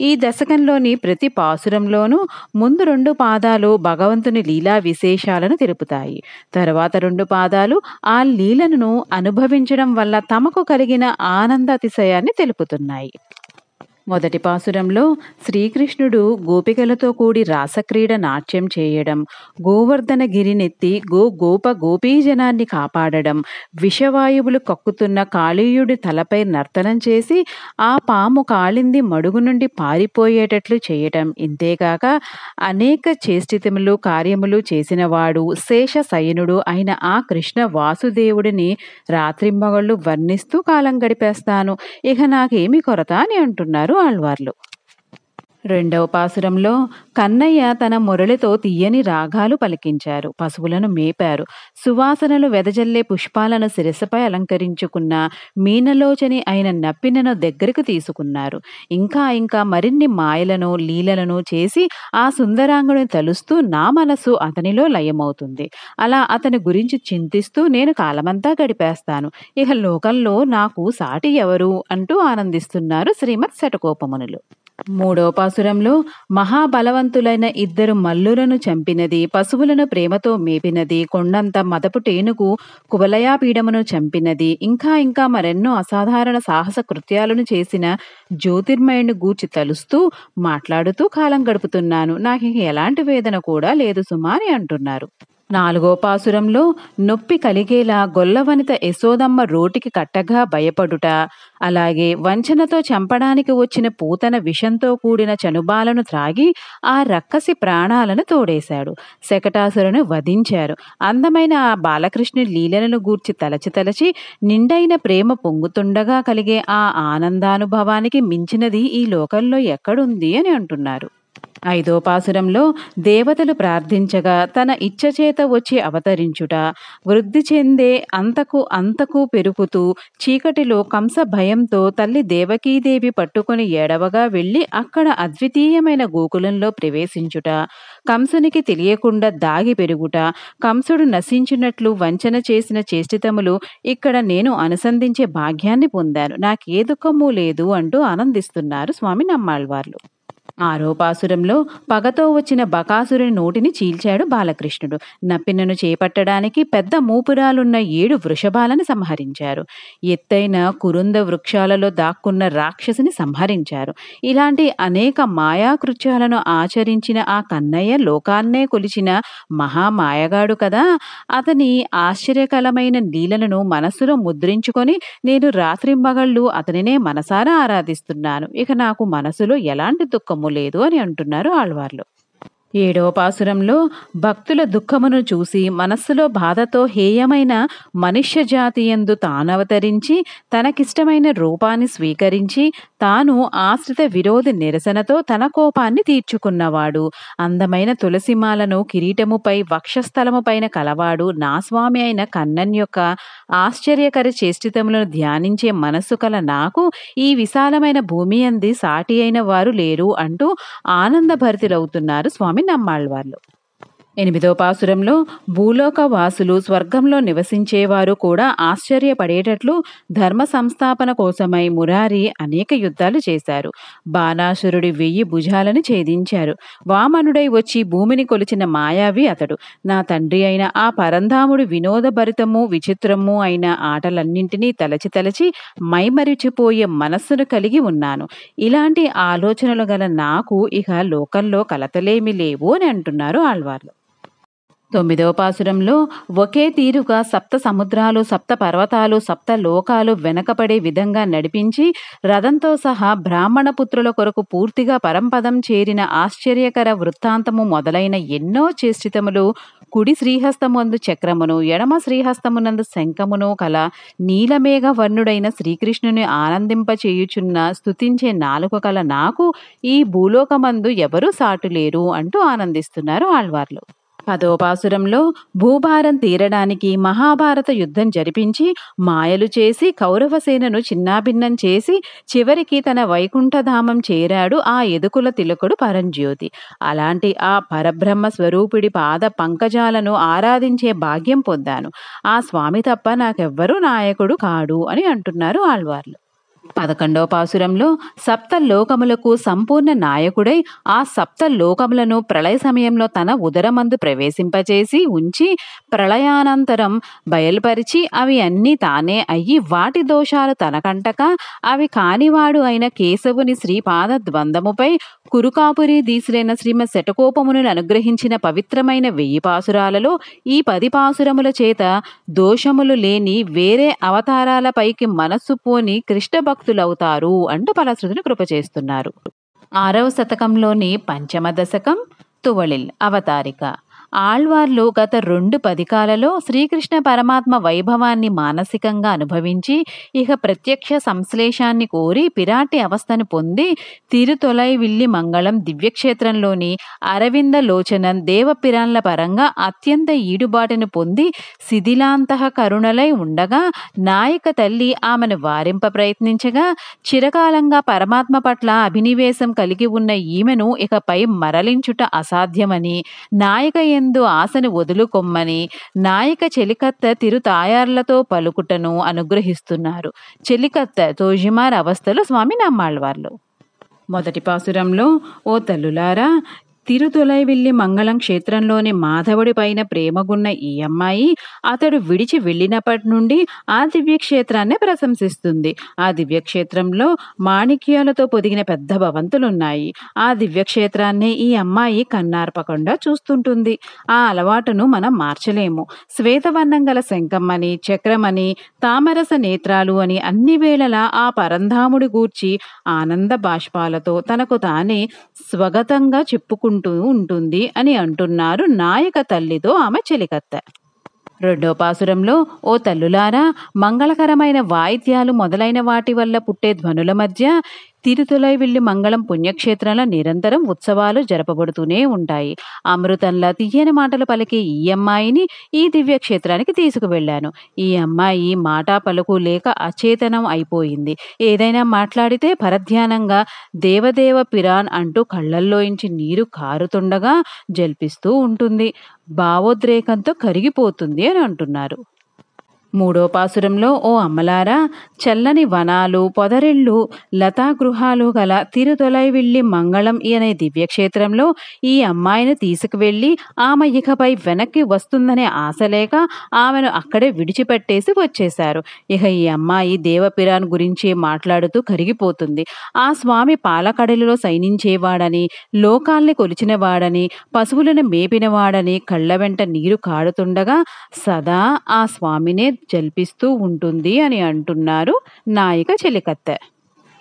ఈ ఈ దశకంలోని ప్రతి పాసురంలోనూ ముందు రెండు పాదాలు భగవంతుని లీలా విశేషాలను తెలుపుతాయి తర్వాత రెండు పాదాలు ఆ లీలను అనుభవించడం వల్ల తమకు కలిగిన ఆనంద అతిశయాన్ని తెలుపుతున్నాయి మొదటి పాసురంలో శ్రీకృష్ణుడు గోపికలతో కూడి రాసక్రీడ నాట్యం చేయడం గోవర్ధన గిరినెత్తి గో గోప గోపీజనాన్ని కాపాడడం విషవాయువులు కక్కుతున్న కాళీయుడి తలపై నర్తనం చేసి ఆ పాము కాళింది మడుగు నుండి పారిపోయేటట్లు చేయటం ఇంతేగాక అనేక చేష్టితములు కార్యములు చేసినవాడు శేష సయనుడు అయిన ఆ కృష్ణ వాసుదేవుడిని రాత్రింబగళ్ళు వర్ణిస్తూ కాలం గడిపేస్తాను ఇక నాకేమి కొరత అని అంటున్నారు వాళ్ళు రెండవ పాసురంలో కన్నయ్య తన మురళితో తీయని రాగాలు పలికించారు పశువులను మేపారు సువాసనలు వెదజల్లే పుష్పాలను శిరసపై అలంకరించుకున్న మీనలోచని అయిన నప్పినను దగ్గరకు తీసుకున్నారు ఇంకా ఇంకా మరిన్ని మాయలను లీలలను చేసి ఆ సుందరాంగుని తలుస్తూ నా మనసు అతనిలో లయమవుతుంది అలా అతని గురించి చింతిస్తూ నేను కాలమంతా గడిపేస్తాను ఇక లోకంలో నాకు సాటి ఎవరు అంటూ ఆనందిస్తున్నారు శ్రీమత్ శటకోపమునులు మూడో పాసురంలో మహాబలవంతులైన ఇద్దరు మల్లులను చంపినది పశువులను ప్రేమతో మేపినది కొండంత మదపు టేనుకు కువలయాపీడమును చంపినది ఇంకా ఇంకా మరెన్నో అసాధారణ సాహస కృత్యాలను చేసిన జ్యోతిర్మయుని గూర్చి తలుస్తూ మాట్లాడుతూ కాలం గడుపుతున్నాను నాకు ఎలాంటి వేదన కూడా లేదు సుమా అని అంటున్నారు నాలుగో పాసురంలో నొప్పి కలిగేలా గొల్లవనిత యశోదమ్మ రోటికి కట్టగా భయపడుట అలాగే వంచనతో చంపడానికి వచ్చిన పూతన విషంతో కూడిన చనుబాలను త్రాగి ఆ రక్కసి ప్రాణాలను తోడేశాడు శకటాసురును వధించారు అందమైన ఆ బాలకృష్ణుని లీలలను గూర్చి తలచి తలచి నిండైన ప్రేమ పొంగుతుండగా కలిగే ఆ ఆనందానుభవానికి మించినది ఈ లోకంలో ఎక్కడుంది అని అంటున్నారు ఐదోపాసురంలో దేవతలు ప్రార్థించగా తన ఇచ్చచేత వచ్చి అవతరించుట వృద్ధి చెందే అంతకు అంతకు పెరుగుతూ చీకటిలో కంస భయంతో తల్లి దేవకీదేవి పట్టుకుని ఏడవగా వెళ్ళి అక్కడ అద్వితీయమైన గోకులంలో ప్రవేశించుట కంసునికి తెలియకుండా దాగి పెరుగుట కంసుడు నశించినట్లు వంచన చేసిన చేష్టితములు ఇక్కడ నేను అనుసంధించే భాగ్యాన్ని పొందాను నాకే దుఃఖము లేదు అంటూ ఆనందిస్తున్నారు స్వామి నమ్మాళ్వార్లు ఆరోపాసురంలో పగతో వచ్చిన బకాసురుని నోటిని చీల్చాడు బాలకృష్ణుడు నప్పినను చేపట్టడానికి పెద్ద మూపురాలున్న ఏడు వృషభాలను సంహరించారు ఎత్తైన కురుంద వృక్షాలలో దాక్కున్న రాక్షసిని సంహరించారు ఇలాంటి అనేక మాయాకృత్యాలను ఆచరించిన ఆ కన్నయ్య లోకాన్నే కొలిచిన మహామాయగాడు కదా అతని ఆశ్చర్యకరమైన నీలలను మనస్సులో ముద్రించుకొని నేను రాత్రింబగళ్ళు అతనినే మనసారా ఆరాధిస్తున్నాను ఇక నాకు మనసులో ఎలాంటి దుఃఖము లేదు అని అంటున్నారు ఆళ్వార్లు ఏడవ పాసురంలో భక్తుల దుఃఖమును చూసి మనస్సులో బాధతో హేయమైన మనుష్య జాతియందు తానవతరించి తనకిష్టమైన రూపాన్ని స్వీకరించి తాను ఆశ్రిత విరోధి నిరసనతో తన కోపాన్ని తీర్చుకున్నవాడు అందమైన తులసిమాలను కిరీటముపై వక్షస్థలముపైన కలవాడు నా స్వామి అయిన కన్నన్ యొక్క ఆశ్చర్యకర చేష్టితములను ధ్యానించే మనస్సు కల నాకు ఈ విశాలమైన భూమి అంది సాటి అయిన వారు లేరు అంటూ ఆనందభరితులవుతున్నారు స్వామి denomina Malvalo. ఎనిమిదో పాసురంలో భూలోక వాసులు స్వర్గంలో నివసించేవారు కూడా ఆశ్చర్యపడేటట్లు ధర్మ సంస్థాపన కోసమై మురారి అనేక యుద్ధాలు చేశారు బాణాసురుడి వెయ్యి భుజాలను ఛేదించారు వామనుడై వచ్చి భూమిని కొలిచిన మాయావి అతడు నా తండ్రి అయిన ఆ పరంధాముడి వినోదభరితము విచిత్రము అయిన ఆటలన్నింటినీ తలచి తలచి మైమరిచిపోయే మనస్సును కలిగి ఉన్నాను ఇలాంటి ఆలోచనలు గల నాకు ఇక లోకంలో కలతలేమి లేవు అని అంటున్నారు ఆళ్వార్లు తొమ్మిదవ పాసురంలో ఒకే తీరుగా సప్త సముద్రాలు సప్త పర్వతాలు సప్త లోకాలు వెనకపడే విధంగా నడిపించి రథంతో సహా బ్రాహ్మణ పుత్రుల కొరకు పూర్తిగా పరంపదం చేరిన ఆశ్చర్యకర వృత్తాంతము మొదలైన ఎన్నో చేష్టితములు కుడి శ్రీహస్తమునందు చక్రమును ఎడమ శ్రీహస్తమునందు శంఖమును కల నీలమేఘ వర్ణుడైన శ్రీకృష్ణుని ఆనందింపచేయుచున్న స్థుతించే నాలుక కల నాకు ఈ భూలోకమందు ఎవరూ సాటు లేరు అంటూ ఆనందిస్తున్నారు ఆళ్వార్లు పదోపాసురంలో భూభారం తీరడానికి మహాభారత యుద్ధం జరిపించి మాయలు చేసి కౌరవసేనను చిన్నాభిన్నం చేసి చివరికి తన వైకుంఠధామం చేరాడు ఆ ఎదుకుల తిలకుడు పరంజ్యోతి అలాంటి ఆ పరబ్రహ్మ స్వరూపిడి పాద పంకజాలను ఆరాధించే భాగ్యం పొందాను ఆ స్వామి తప్ప నాకెవ్వరూ నాయకుడు కాడు అని అంటున్నారు ఆళ్వార్లు పదకొండవ పాసురంలో సప్త లోకములకు సంపూర్ణ నాయకుడై ఆ సప్త లోకములను ప్రళయ సమయంలో తన ఉదరమందు ప్రవేశింపచేసి ఉంచి ప్రళయానంతరం బయలుపరిచి అవి అన్నీ తానే అయ్యి వాటి దోషాలు తనకంటక అవి కానివాడు అయిన కేశవుని శ్రీపాద ద్వందముపై కురుకాపురి దీసులైన శ్రీమ శటకోపమును అనుగ్రహించిన పవిత్రమైన వెయ్యి పాసురాలలో ఈ పది పాసురముల చేత దోషములు లేని వేరే అవతారాలపైకి మనస్సు పోని కృష్ణ భక్తులవుతారు అంటూ పలశ్రుతిని కృపచేస్తున్నారు ఆరవ శతకంలోని పంచమ దశకం తువళిల్ అవతారిక ఆళ్వార్లు గత రెండు పదికాలలో శ్రీకృష్ణ పరమాత్మ వైభవాన్ని మానసికంగా అనుభవించి ఇక ప్రత్యక్ష సంశ్లేషాన్ని కోరి పిరాటి అవస్థను పొంది తిరుతొలై విల్లి మంగళం దివ్యక్షేత్రంలోని అరవింద లోచనం దేవపిరాన్ల పరంగా అత్యంత ఈడుబాటును పొంది శిథిలాంతః కరుణలై ఉండగా నాయక తల్లి ఆమెను వారింప ప్రయత్నించగా చిరకాలంగా పరమాత్మ పట్ల అభినివేశం కలిగి ఉన్న ఈమెను ఇకపై మరలించుట అసాధ్యమని నాయక ఎందు ఆశను వదులుకొమ్మని నాయక చెలికత్త తిరు తాయార్లతో పలుకుటను అనుగ్రహిస్తున్నారు చెలికత్త తోజిమార్ అవస్థలో స్వామి నమ్మాళ్ళవార్లు మొదటి పాసురంలో ఓ తల్లులారా తిరుతులైవిల్లి వెళ్లి మంగళం క్షేత్రంలోని మాధవుడి పైన ప్రేమగున్న ఈ అమ్మాయి అతడు విడిచి వెళ్ళినప్పటి నుండి ఆ దివ్యక్షేత్రాన్ని ప్రశంసిస్తుంది ఆ దివ్యక్షేత్రంలో మాణిక్యాలతో పొదిగిన పెద్ద భవంతులున్నాయి ఆ దివ్యక్షేత్రాన్ని ఈ అమ్మాయి కన్నార్పకుండా చూస్తుంటుంది ఆ అలవాటును మనం మార్చలేము శ్వేతవర్ణం గల శంఖమ్మని చక్రమని తామరస నేత్రాలు అని అన్ని వేళలా ఆ పరంధాముడి గూర్చి ఆనంద బాష్పాలతో తనకు తానే స్వగతంగా చెప్పుకుంటుంది ఉంటూ ఉంటుంది అని అంటున్నారు నాయక తల్లితో ఆమె చెలికత్త రెండో పాసురంలో ఓ తల్లులారా మంగళకరమైన వాయిద్యాలు మొదలైన వాటి వల్ల పుట్టే ధ్వనుల మధ్య తిరుతులై వెళ్లి మంగళం పుణ్యక్షేత్రంలో నిరంతరం ఉత్సవాలు జరపబడుతూనే ఉంటాయి అమృతంలా తీయని మాటలు పలికే ఈ అమ్మాయిని ఈ దివ్యక్షేత్రానికి తీసుకువెళ్ళాను ఈ అమ్మాయి మాట పలుకు లేక అచేతనం అయిపోయింది ఏదైనా మాట్లాడితే పరధ్యానంగా దేవదేవ పిరాన్ అంటూ కళ్లల్లోంచి నీరు కారుతుండగా జల్పిస్తూ ఉంటుంది భావోద్రేకంతో కరిగిపోతుంది అని అంటున్నారు మూడో పాసురంలో ఓ అమ్మలారా చల్లని వనాలు పొదరిళ్ళు లతాగృహాలు గల తిరుదొలై వెళ్ళి మంగళం అనే దివ్యక్షేత్రంలో ఈ అమ్మాయిని తీసుకువెళ్ళి ఆమె ఇకపై వెనక్కి వస్తుందనే ఆశ లేక ఆమెను అక్కడే విడిచిపెట్టేసి వచ్చేశారు ఇక ఈ అమ్మాయి దేవపిరాన్ గురించి మాట్లాడుతూ కరిగిపోతుంది ఆ స్వామి పాలకడలిలో సైనించేవాడని లోకాల్ని కొలిచినవాడని పశువులను మేపినవాడని కళ్ళ వెంట నీరు కాడుతుండగా సదా ఆ స్వామినే జల్పిస్తూ ఉంటుంది అని అంటున్నారు నాయక చెలికత్తె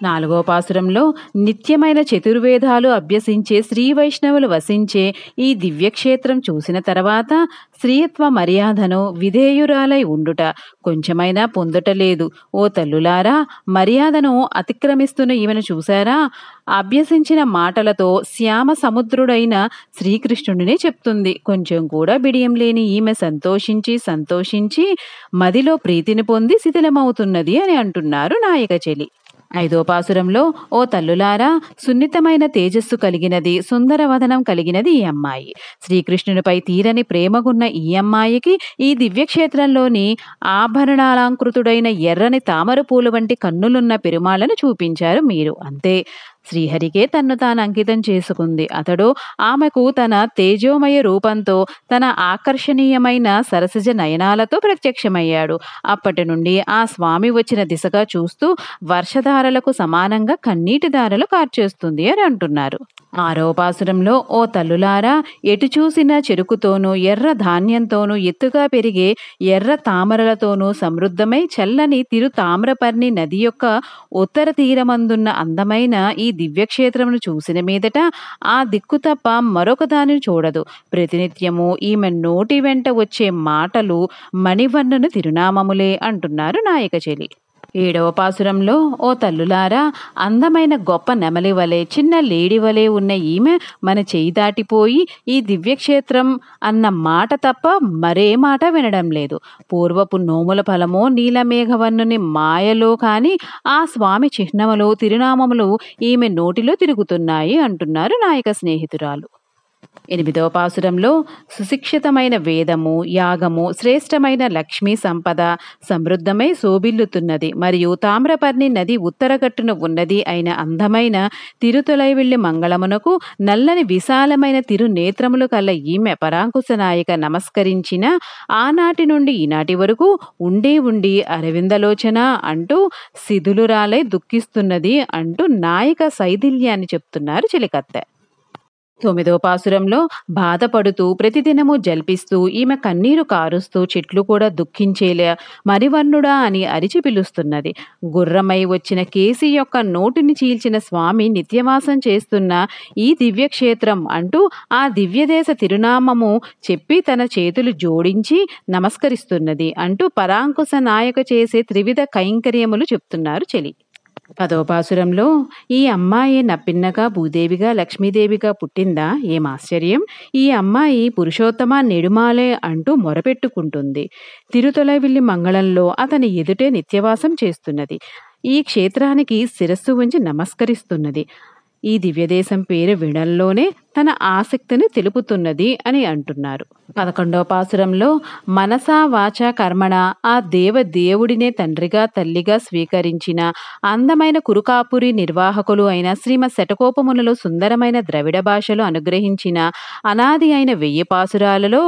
నాలుగో పాసురంలో నిత్యమైన చతుర్వేదాలు అభ్యసించే శ్రీ వైష్ణవులు వసించే ఈ దివ్యక్షేత్రం చూసిన తర్వాత స్త్రీయత్వ మర్యాదను విధేయురాలై ఉండుట కొంచెమైనా పొందుటలేదు ఓ తల్లులారా మర్యాదను అతిక్రమిస్తున్న ఈమెను చూశారా అభ్యసించిన మాటలతో శ్యామ సముద్రుడైన శ్రీకృష్ణుడినే చెప్తుంది కొంచెం కూడా బిడియం లేని ఈమె సంతోషించి సంతోషించి మదిలో ప్రీతిని పొంది శిథిలమవుతున్నది అని అంటున్నారు చెలి ఐదో పాసురంలో ఓ తల్లులారా సున్నితమైన తేజస్సు కలిగినది సుందరవదనం కలిగినది ఈ అమ్మాయి శ్రీకృష్ణునిపై తీరని ప్రేమగున్న ఈ అమ్మాయికి ఈ దివ్యక్షేత్రంలోని ఆభరణాలంకృతుడైన ఎర్రని తామర పూలు వంటి కన్నులున్న పెరుమాళ్లను చూపించారు మీరు అంతే శ్రీహరికే తన్ను తాను అంకితం చేసుకుంది అతడు ఆమెకు తన తేజోమయ రూపంతో తన ఆకర్షణీయమైన సరసజ నయనాలతో ప్రత్యక్షమయ్యాడు అప్పటి నుండి ఆ స్వామి వచ్చిన దిశగా చూస్తూ వర్షధారలకు సమానంగా కన్నీటి దారలు కార్చేస్తుంది అని అంటున్నారు ఆరోపాసురంలో ఓ తల్లులారా ఎటు చూసిన చెరుకుతోనూ ఎర్ర ధాన్యంతోనూ ఎత్తుగా పెరిగే ఎర్ర తామరలతోనూ సమృద్ధమై చల్లని తిరు తామ్రపర్ణి నది యొక్క ఉత్తర తీరమందున్న అందమైన ఈ దివ్యక్షేత్రమును చూసిన మీదట ఆ దిక్కు తప్ప మరొక దానిని చూడదు ప్రతినిత్యము ఈమె నోటి వెంట వచ్చే మాటలు మణివర్ణను తిరునామములే అంటున్నారు నాయకచెలి ఏడవ పాసురంలో ఓ తల్లులారా అందమైన గొప్ప నెమలి వలె చిన్న లేడి వలె ఉన్న ఈమె మన చేయి దాటిపోయి ఈ దివ్యక్షేత్రం అన్న మాట తప్ప మరే మాట వినడం లేదు పూర్వపు నోముల ఫలమో నీలమేఘవన్నుని మాయలో కానీ ఆ స్వామి చిహ్నములు తిరునామములు ఈమె నోటిలో తిరుగుతున్నాయి అంటున్నారు నాయక స్నేహితురాలు ఎనిమిదవ పాసురంలో సుశిక్షితమైన వేదము యాగము శ్రేష్టమైన లక్ష్మీ సంపద సమృద్ధమై శోభిల్లుతున్నది మరియు తామ్రపర్ణి నది ఉత్తరగట్టున ఉన్నది అయిన అందమైన తిరుతొలైవిల్లి మంగళమునకు నల్లని విశాలమైన తిరునేత్రములు కల ఈమె పరాంకుశ నాయక నమస్కరించిన ఆనాటి నుండి ఈనాటి వరకు ఉండే ఉండి అరవిందలోచన అంటూ సిధులురాలై దుఃఖిస్తున్నది అంటూ నాయక శైథిల్యాన్ని చెప్తున్నారు చెలికత్తె తొమ్మిదో పాసురంలో బాధపడుతూ ప్రతిదినము జల్పిస్తూ ఈమె కన్నీరు కారుస్తూ చెట్లు కూడా దుఃఖించేలే మరివర్ణుడా అని అరిచి పిలుస్తున్నది గుర్రమై వచ్చిన కేసి యొక్క నోటిని చీల్చిన స్వామి నిత్యవాసం చేస్తున్న ఈ దివ్యక్షేత్రం అంటూ ఆ దివ్యదేశ తిరునామము చెప్పి తన చేతులు జోడించి నమస్కరిస్తున్నది అంటూ పరాంకుశ నాయక చేసే త్రివిధ కైంకర్యములు చెప్తున్నారు చెలి పదోపాసురంలో ఈ అమ్మాయి నప్పిన్నగా భూదేవిగా లక్ష్మీదేవిగా పుట్టిందా ఏం ఆశ్చర్యం ఈ అమ్మాయి పురుషోత్తమ నెడుమాలే అంటూ మొరపెట్టుకుంటుంది తిరుతొలవిల్లి మంగళంలో అతని ఎదుటే నిత్యవాసం చేస్తున్నది ఈ క్షేత్రానికి శిరస్సు ఉంచి నమస్కరిస్తున్నది ఈ దివ్యదేశం పేరు వినల్లోనే తన ఆసక్తిని తెలుపుతున్నది అని అంటున్నారు పదకొండవ పాసురంలో మనసా వాచ కర్మణ ఆ దేవ దేవుడినే తండ్రిగా తల్లిగా స్వీకరించిన అందమైన కురుకాపురి నిర్వాహకులు అయిన శ్రీమ శటకోపములలో సుందరమైన ద్రవిడ భాషలో అనుగ్రహించిన అనాది అయిన వెయ్యి పాసురాలలో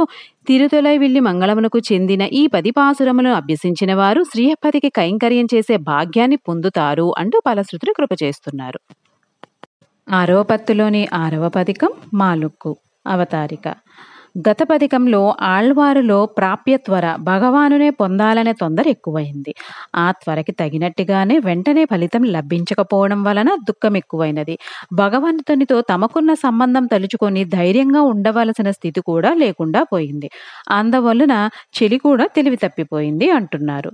తిరుతొలై వెళ్లి మంగళమునకు చెందిన ఈ పది పాసురములను అభ్యసించిన వారు శ్రీహపతికి కైంకర్యం చేసే భాగ్యాన్ని పొందుతారు అంటూ పలశ్రుతులు కృప చేస్తున్నారు ఆరవ పత్తులోని ఆరవ పథకం మాలుక్కు అవతారిక గత పథకంలో ఆళ్వారులో ప్రాప్య త్వర భగవానునే పొందాలనే తొందర ఎక్కువైంది ఆ త్వరకి తగినట్టుగానే వెంటనే ఫలితం లభించకపోవడం వలన దుఃఖం ఎక్కువైనది భగవంతునితో తమకున్న సంబంధం తలుచుకొని ధైర్యంగా ఉండవలసిన స్థితి కూడా లేకుండా పోయింది అందువలన చెలి కూడా తెలివి తప్పిపోయింది అంటున్నారు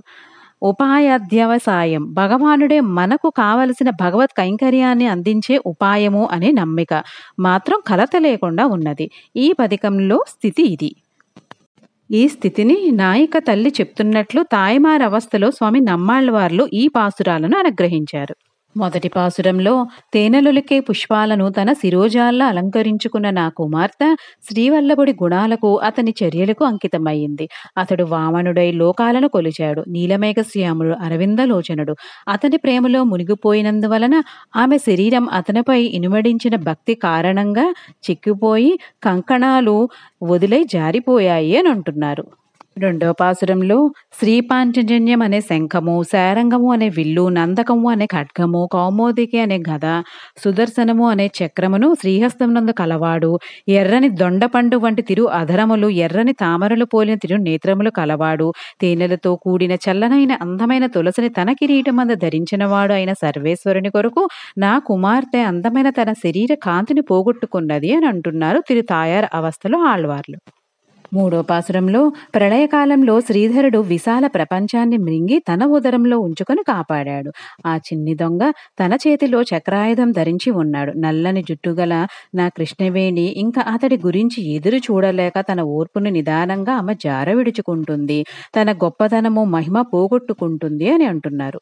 ఉపాయాధ్యవసాయం భగవానుడే మనకు కావలసిన భగవత్ కైంకర్యాన్ని అందించే ఉపాయము అనే నమ్మిక మాత్రం కలత లేకుండా ఉన్నది ఈ పథకంలో స్థితి ఇది ఈ స్థితిని నాయిక తల్లి చెప్తున్నట్లు తాయిమార్ అవస్థలో స్వామి నమ్మాళ్ళవార్లు ఈ పాసురాలను అనుగ్రహించారు మొదటి పాసురంలో తేనెలులకే పుష్పాలను తన శిరోజాల్లా అలంకరించుకున్న నా కుమార్తె శ్రీవల్లభుడి గుణాలకు అతని చర్యలకు అంకితమయ్యింది అతడు వామనుడై లోకాలను కొలిచాడు నీలమేఘ శ్యాముడు అరవిందలోచనుడు అతని ప్రేమలో మునిగిపోయినందువలన ఆమె శరీరం అతనిపై ఇనుమడించిన భక్తి కారణంగా చిక్కిపోయి కంకణాలు వదిలై జారిపోయాయి అని అంటున్నారు రెండో పాసురంలో శ్రీపాంచజన్యం అనే శంఖము శారంగము అనే విల్లు నందకము అనే ఖడ్గము కౌమోదికి అనే గద సుదర్శనము అనే చక్రమును శ్రీహస్తమునందు కలవాడు ఎర్రని దొండపండు వంటి తిరు అధరములు ఎర్రని తామరలు పోలిన తిరు నేత్రములు కలవాడు తేనెలతో కూడిన చల్లనైన అందమైన తులసిని తన కిరీటం మంద ధరించినవాడు అయిన సర్వేశ్వరుని కొరకు నా కుమార్తె అందమైన తన శరీర కాంతిని పోగొట్టుకున్నది అని అంటున్నారు తిరు తాయారు అవస్థలో ఆళ్వార్లు మూడో పాసురంలో ప్రళయకాలంలో శ్రీధరుడు విశాల ప్రపంచాన్ని మింగి తన ఉదరంలో ఉంచుకొని కాపాడాడు ఆ చిన్ని దొంగ తన చేతిలో చక్రాయుధం ధరించి ఉన్నాడు నల్లని జుట్టుగల నా కృష్ణవేణి ఇంకా అతడి గురించి ఎదురు చూడలేక తన ఓర్పును నిదానంగా ఆమె జార విడుచుకుంటుంది తన గొప్పతనము మహిమ పోగొట్టుకుంటుంది అని అంటున్నారు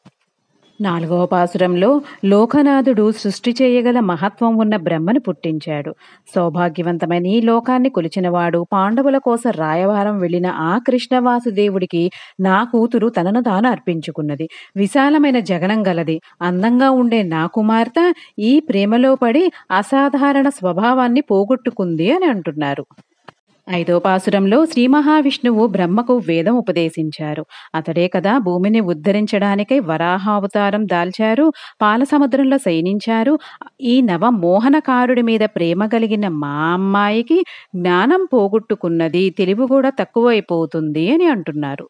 నాలుగవ పాసురంలో లోకనాథుడు సృష్టి చేయగల మహత్వం ఉన్న బ్రహ్మను పుట్టించాడు సౌభాగ్యవంతమైన ఈ లోకాన్ని కొలిచినవాడు పాండవుల కోసం రాయవారం వెళ్లిన ఆ కృష్ణవాసుదేవుడికి నా కూతురు తనను తాను అర్పించుకున్నది విశాలమైన జగనం గలది అందంగా ఉండే నా కుమార్తె ఈ ప్రేమలో పడి అసాధారణ స్వభావాన్ని పోగొట్టుకుంది అని అంటున్నారు ఐదోపాసురంలో శ్రీ మహావిష్ణువు బ్రహ్మకు వేదం ఉపదేశించారు అతడే కదా భూమిని ఉద్ధరించడానికై వరాహావతారం దాల్చారు పాలసముద్రంలో శయనించారు ఈ నవ మోహనకారుడి మీద ప్రేమ కలిగిన మా అమ్మాయికి జ్ఞానం పోగొట్టుకున్నది తెలివి కూడా తక్కువైపోతుంది అని అంటున్నారు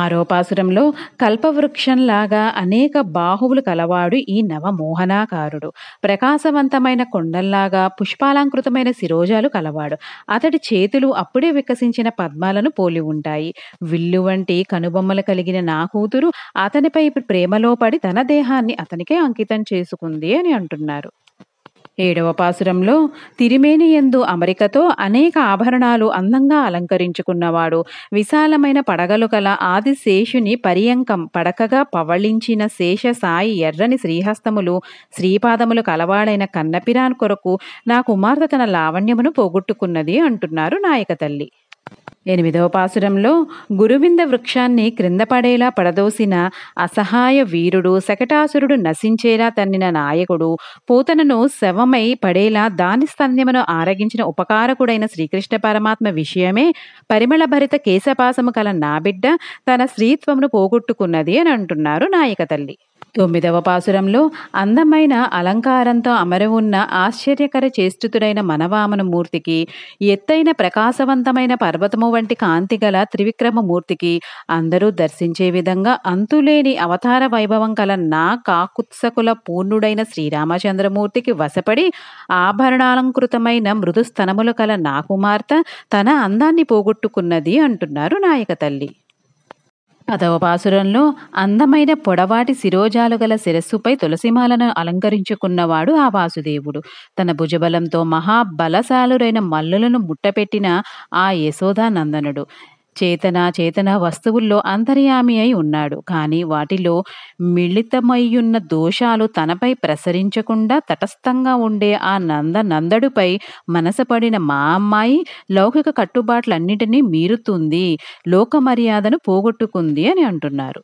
ఆరోపాసురంలో కల్పవృక్షంలాగా అనేక బాహువులు కలవాడు ఈ నవమోహనాకారుడు ప్రకాశవంతమైన కొండల్లాగా పుష్పాలంకృతమైన శిరోజాలు కలవాడు అతడి చేతులు అప్పుడే వికసించిన పద్మాలను పోలి ఉంటాయి విల్లు వంటి కనుబొమ్మలు కలిగిన నా కూతురు అతనిపై ప్రేమలో పడి తన దేహాన్ని అతనికే అంకితం చేసుకుంది అని అంటున్నారు ఏడవ పాసురంలో తిరిమేనియందు అమరికతో అనేక ఆభరణాలు అందంగా అలంకరించుకున్నవాడు విశాలమైన పడగలు కల ఆది శేషుని పర్యంకం పడకగా పవళించిన శేష సాయి ఎర్రని శ్రీహస్తములు శ్రీపాదములు కలవాడైన కన్నపిరాన్ కొరకు నా కుమార్తె తన లావణ్యమును పోగొట్టుకున్నది అంటున్నారు నాయక తల్లి ఎనిమిదవ పాసురంలో గురువింద వృక్షాన్ని క్రింద పడేలా పడదోసిన అసహాయ వీరుడు శకటాసురుడు నశించేలా తన్నిన నాయకుడు పూతనను శవమై పడేలా దాని స్తన్యమును ఆరగించిన ఉపకారకుడైన శ్రీకృష్ణ పరమాత్మ విషయమే పరిమళ భరిత కేశపాసము కల నా బిడ్డ తన స్త్రీత్వమును పోగొట్టుకున్నది అని అంటున్నారు నాయక తల్లి తొమ్మిదవ పాసురంలో అందమైన అలంకారంతో అమరి ఉన్న ఆశ్చర్యకర చేస్తుతుడైన మనవామన మూర్తికి ఎత్తైన ప్రకాశవంతమైన పర్వతము వంటి కాంతి గల త్రివిక్రమమూర్తికి అందరూ దర్శించే విధంగా అంతులేని అవతార వైభవం కల నా కాకుత్సకుల పూర్ణుడైన శ్రీరామచంద్రమూర్తికి వశపడి ఆభరణాలంకృతమైన మృదుస్తనములు కల నా కుమార్తె తన అందాన్ని పోగొట్టుకున్నది అంటున్నారు నాయక తల్లి పదవ అందమైన పొడవాటి శిరోజాలు గల శిరస్సుపై తులసిమాలను అలంకరించుకున్నవాడు ఆ వాసుదేవుడు తన భుజబలంతో మహాబలశాలురైన మల్లులను ముట్టపెట్టిన ఆ యశోదానందనుడు చేతన చేతన వస్తువుల్లో అంతర్యామి అయి ఉన్నాడు కానీ వాటిలో మిళితమయ్యున్న దోషాలు తనపై ప్రసరించకుండా తటస్థంగా ఉండే ఆ నంద నందడుపై మనసపడిన మా అమ్మాయి లౌకిక కట్టుబాట్లన్నిటినీ మీరుతుంది లోక మర్యాదను పోగొట్టుకుంది అని అంటున్నారు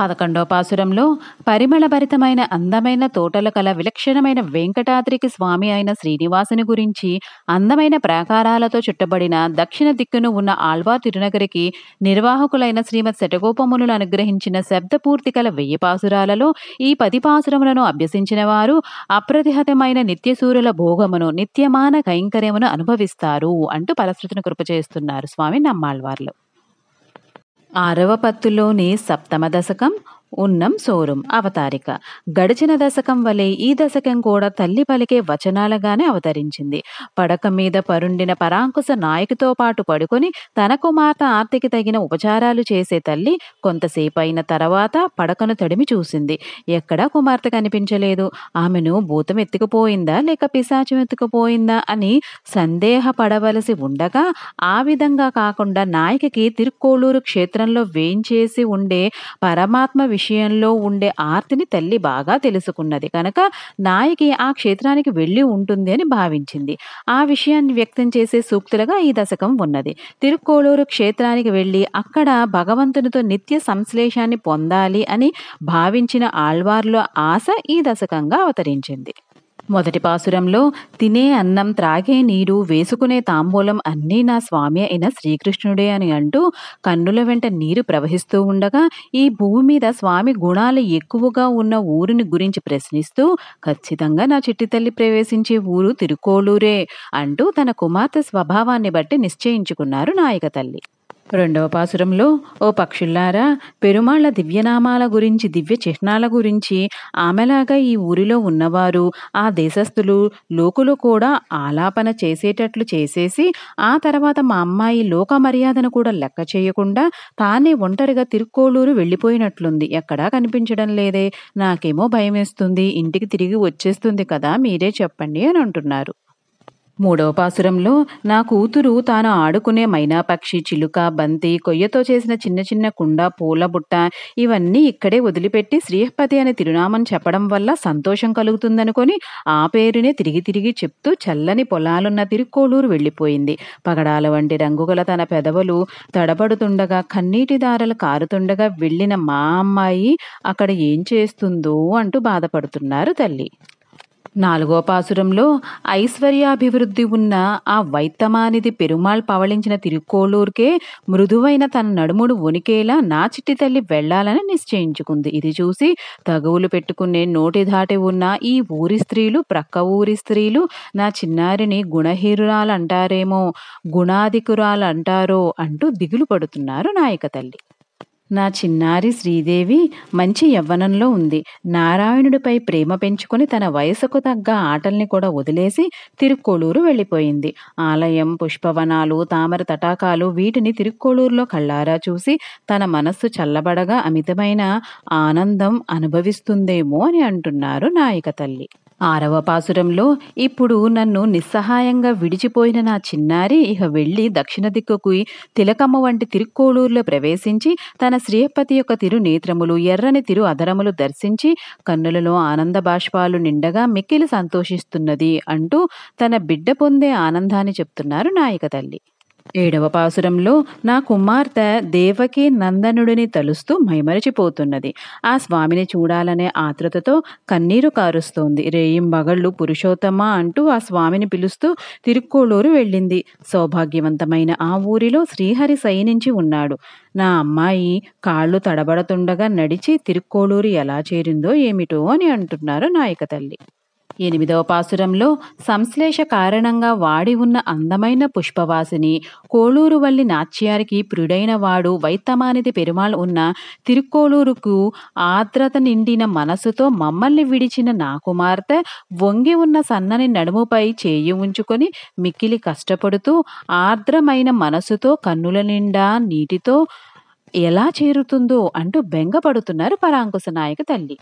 పదకొండో పాసురంలో పరిమళభరితమైన అందమైన తోటల కల విలక్షణమైన వెంకటాద్రికి స్వామి అయిన శ్రీనివాసుని గురించి అందమైన ప్రాకారాలతో చుట్టబడిన దక్షిణ దిక్కును ఉన్న ఆళ్వార్ తిరునగరికి నిర్వాహకులైన శ్రీమద్ శటగోపమునులు అనుగ్రహించిన శబ్దపూర్తి కల వెయ్యి పాసురాలలో ఈ పది పాసురములను అభ్యసించిన వారు అప్రతిహతమైన నిత్యసూరుల భోగమును నిత్యమాన కైంకర్యమును అనుభవిస్తారు అంటూ పరశృతిని కృప చేస్తున్నారు స్వామి నమ్మాళ్వార్లు ఆరవ పత్తులోని సప్తమ దశకం ఉన్నం సోరుం అవతారిక గడిచిన దశకం వలె ఈ దశకం కూడా తల్లి పలికే వచనాలుగానే అవతరించింది పడక మీద పరుండిన పరాంకుశ నాయకుతో పాటు పడుకొని తన కుమార్తె ఆర్తికి తగిన ఉపచారాలు చేసే తల్లి కొంతసేపు అయిన తర్వాత పడకను తడిమి చూసింది ఎక్కడా కుమార్తె కనిపించలేదు ఆమెను భూతం ఎత్తుకుపోయిందా లేక పిశాచం ఎత్తుకుపోయిందా అని సందేహపడవలసి ఉండగా ఆ విధంగా కాకుండా నాయకకి తిరుక్కోలూరు క్షేత్రంలో వేయించేసి ఉండే పరమాత్మ విషయంలో ఉండే ఆర్తిని తల్లి బాగా తెలుసుకున్నది కనుక నాయకి ఆ క్షేత్రానికి వెళ్ళి ఉంటుంది అని భావించింది ఆ విషయాన్ని వ్యక్తం చేసే సూక్తులుగా ఈ దశకం ఉన్నది తిరుక్కోలూరు క్షేత్రానికి వెళ్ళి అక్కడ భగవంతునితో నిత్య సంశ్లేషాన్ని పొందాలి అని భావించిన ఆళ్వార్లో ఆశ ఈ దశకంగా అవతరించింది మొదటి పాసురంలో తినే అన్నం త్రాగే నీరు వేసుకునే తాంబూలం అన్నీ నా స్వామి అయిన శ్రీకృష్ణుడే అని అంటూ కన్నుల వెంట నీరు ప్రవహిస్తూ ఉండగా ఈ భూమి మీద స్వామి గుణాలు ఎక్కువగా ఉన్న ఊరిని గురించి ప్రశ్నిస్తూ ఖచ్చితంగా నా చిట్టి తల్లి ప్రవేశించే ఊరు తిరుకోలూరే అంటూ తన కుమార్తె స్వభావాన్ని బట్టి నిశ్చయించుకున్నారు నాయక తల్లి రెండవ పాసురంలో ఓ పక్షుల్లారా పెరుమాళ్ల దివ్యనామాల గురించి దివ్య చిహ్నాల గురించి ఆమెలాగా ఈ ఊరిలో ఉన్నవారు ఆ దేశస్థులు లోకులు కూడా ఆలాపన చేసేటట్లు చేసేసి ఆ తర్వాత మా అమ్మాయి లోక మర్యాదను కూడా లెక్క చేయకుండా తానే ఒంటరిగా తిరుక్కోలూరు వెళ్ళిపోయినట్లుంది ఎక్కడా కనిపించడం లేదే నాకేమో భయమేస్తుంది ఇంటికి తిరిగి వచ్చేస్తుంది కదా మీరే చెప్పండి అని అంటున్నారు మూడవ పాసురంలో నా కూతురు తాను ఆడుకునే మైనాపక్షి చిలుక బంతి కొయ్యతో చేసిన చిన్న చిన్న కుండ పూల బుట్ట ఇవన్నీ ఇక్కడే వదిలిపెట్టి శ్రీహపతి అనే తిరునామం చెప్పడం వల్ల సంతోషం కలుగుతుందనుకొని ఆ పేరునే తిరిగి తిరిగి చెప్తూ చల్లని పొలాలున్న తిరుక్కోలూరు వెళ్ళిపోయింది పగడాల వంటి రంగుగల తన పెదవులు తడబడుతుండగా కన్నీటి దారలు కారుతుండగా వెళ్ళిన మా అమ్మాయి అక్కడ ఏం చేస్తుందో అంటూ బాధపడుతున్నారు తల్లి నాలుగో పాసురంలో ఐశ్వర్యాభివృద్ధి ఉన్న ఆ వైత్తమానిది పెరుమాళ్ పవళించిన తిరుక్కోలూరుకే మృదువైన తన నడుముడు ఉనికేలా నా చిట్టి తల్లి వెళ్లాలని నిశ్చయించుకుంది ఇది చూసి తగువులు పెట్టుకునే నోటి దాటి ఉన్న ఈ ఊరి స్త్రీలు ప్రక్క ఊరి స్త్రీలు నా చిన్నారిని గుణహీరురాలంటారేమో గుణాధికురాలంటారో అంటూ దిగులు పడుతున్నారు నాయక తల్లి నా చిన్నారి శ్రీదేవి మంచి యవ్వనంలో ఉంది నారాయణుడిపై ప్రేమ పెంచుకుని తన వయసుకు తగ్గ ఆటల్ని కూడా వదిలేసి తిరుక్కోలూరు వెళ్ళిపోయింది ఆలయం పుష్పవనాలు తామర తటాకాలు వీటిని తిరుక్కోలూరులో కళ్ళారా చూసి తన మనస్సు చల్లబడగా అమితమైన ఆనందం అనుభవిస్తుందేమో అని అంటున్నారు నాయక తల్లి ఆరవ పాసురంలో ఇప్పుడు నన్ను నిస్సహాయంగా విడిచిపోయిన నా చిన్నారి ఇహ వెళ్ళి దక్షిణ దిక్కుకు తిలకమ్మ వంటి తిరుక్కోలూరులో ప్రవేశించి తన శ్రీపతి యొక్క తిరు నేత్రములు ఎర్రని తిరు అధరములు దర్శించి కన్నులలో ఆనంద బాష్పాలు నిండగా మిక్కిలి సంతోషిస్తున్నది అంటూ తన బిడ్డ పొందే ఆనందాన్ని చెప్తున్నారు నాయక తల్లి ఏడవ పాసురంలో నా కుమార్తె దేవకి నందనుడిని తలుస్తూ మైమరచిపోతున్నది ఆ స్వామిని చూడాలనే ఆతృతతో కన్నీరు కారుస్తోంది రేయిం మగళ్ళు పురుషోత్తమ అంటూ ఆ స్వామిని పిలుస్తూ తిరుక్కోలూరు వెళ్ళింది సౌభాగ్యవంతమైన ఆ ఊరిలో శ్రీహరి సైనించి ఉన్నాడు నా అమ్మాయి కాళ్ళు తడబడుతుండగా నడిచి తిరుక్కోలూరు ఎలా చేరిందో ఏమిటో అని అంటున్నారు నాయక తల్లి ఎనిమిదవ పాసురంలో సంశ్లేష కారణంగా వాడి ఉన్న అందమైన పుష్పవాసిని కోలూరు వల్లి నాచ్యారికి ప్రుడైన వాడు వైత్తమానిది పెరుమాళ్ ఉన్న తిరుక్కోలూరుకు ఆర్ద్రత నిండిన మనసుతో మమ్మల్ని విడిచిన నా కుమార్తె వంగి ఉన్న సన్నని నడుముపై చేయి ఉంచుకొని మిక్కిలి కష్టపడుతూ ఆర్ద్రమైన మనసుతో కన్నుల నిండా నీటితో ఎలా చేరుతుందో అంటూ బెంగపడుతున్నారు పరాంకుశ నాయక తల్లి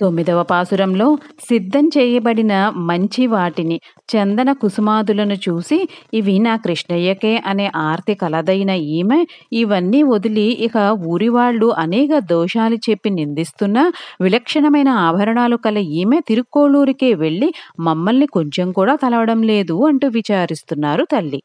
తొమ్మిదవ పాసురంలో సిద్ధం చేయబడిన మంచి వాటిని చందన కుసుమాదులను చూసి ఇవి నా కృష్ణయ్యకే అనే ఆర్తి కలదైన ఈమె ఇవన్నీ వదిలి ఇక ఊరివాళ్లు అనేక దోషాలు చెప్పి నిందిస్తున్నా విలక్షణమైన ఆభరణాలు కల ఈమె తిరుక్కోళూరికే వెళ్ళి మమ్మల్ని కొంచెం కూడా కలవడం లేదు అంటూ విచారిస్తున్నారు తల్లి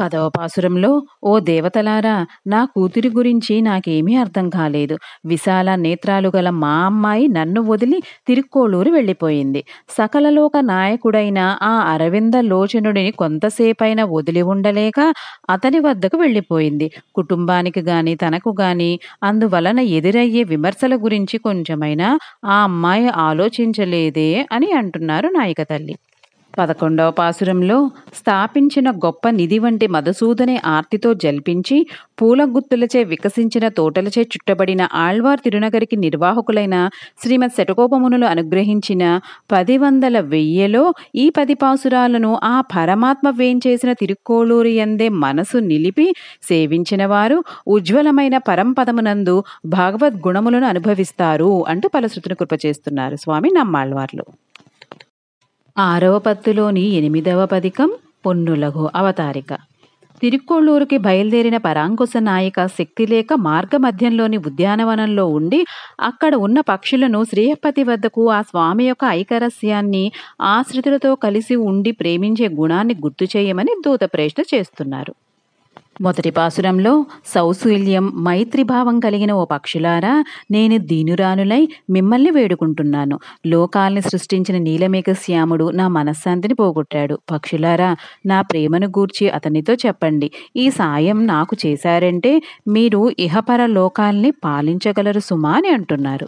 పదవ పాసురంలో ఓ దేవతలారా నా కూతురి గురించి నాకేమీ అర్థం కాలేదు విశాల నేత్రాలు గల మా అమ్మాయి నన్ను వదిలి తిరుక్కోళూరు వెళ్ళిపోయింది సకలలోక నాయకుడైన ఆ అరవింద లోచనుడిని కొంతసేపైన వదిలి ఉండలేక అతని వద్దకు వెళ్ళిపోయింది కుటుంబానికి గాని తనకు గాని అందువలన ఎదురయ్యే విమర్శల గురించి కొంచెమైనా ఆ అమ్మాయి ఆలోచించలేదే అని అంటున్నారు నాయక తల్లి పదకొండవ పాసురంలో స్థాపించిన గొప్ప నిధి వంటి మధుసూదనే ఆర్తితో జల్పించి పూలగుత్తులచే వికసించిన తోటలచే చుట్టబడిన ఆళ్వార్ తిరునగరికి నిర్వాహకులైన శ్రీమద్ శటకోపమునులు అనుగ్రహించిన పది వందల వెయ్యలో ఈ పది పాసురాలను ఆ పరమాత్మ వేంచేసిన తిరుక్కోలూరి ఎందే మనసు నిలిపి సేవించిన వారు ఉజ్వలమైన పరంపదమునందు భాగవద్గుణములను అనుభవిస్తారు అంటూ పలశృతిని కృప చేస్తున్నారు స్వామి నమ్మాళ్వార్లు ఆరవ పత్తులోని ఎనిమిదవ పదికం పొన్నులఘు అవతారిక తిరుక్కోళ్ళూరుకి బయలుదేరిన పరాంకుశ నాయక శక్తి లేక మార్గ మధ్యంలోని ఉద్యానవనంలో ఉండి అక్కడ ఉన్న పక్షులను శ్రీహపతి వద్దకు ఆ స్వామి యొక్క ఐకరస్యాన్ని ఆశ్రితులతో కలిసి ఉండి ప్రేమించే గుణాన్ని గుర్తు చేయమని దూత ప్రేష్ట చేస్తున్నారు మొదటి పాసురంలో సౌశూల్యం మైత్రిభావం కలిగిన ఓ పక్షులారా నేను దీనురానులై మిమ్మల్ని వేడుకుంటున్నాను లోకాల్ని సృష్టించిన నీలమేఘ శ్యాముడు నా మనశ్శాంతిని పోగొట్టాడు పక్షులారా నా ప్రేమను గూర్చి అతనితో చెప్పండి ఈ సాయం నాకు చేశారంటే మీరు ఇహపర లోకాల్ని పాలించగలరు సుమా అని అంటున్నారు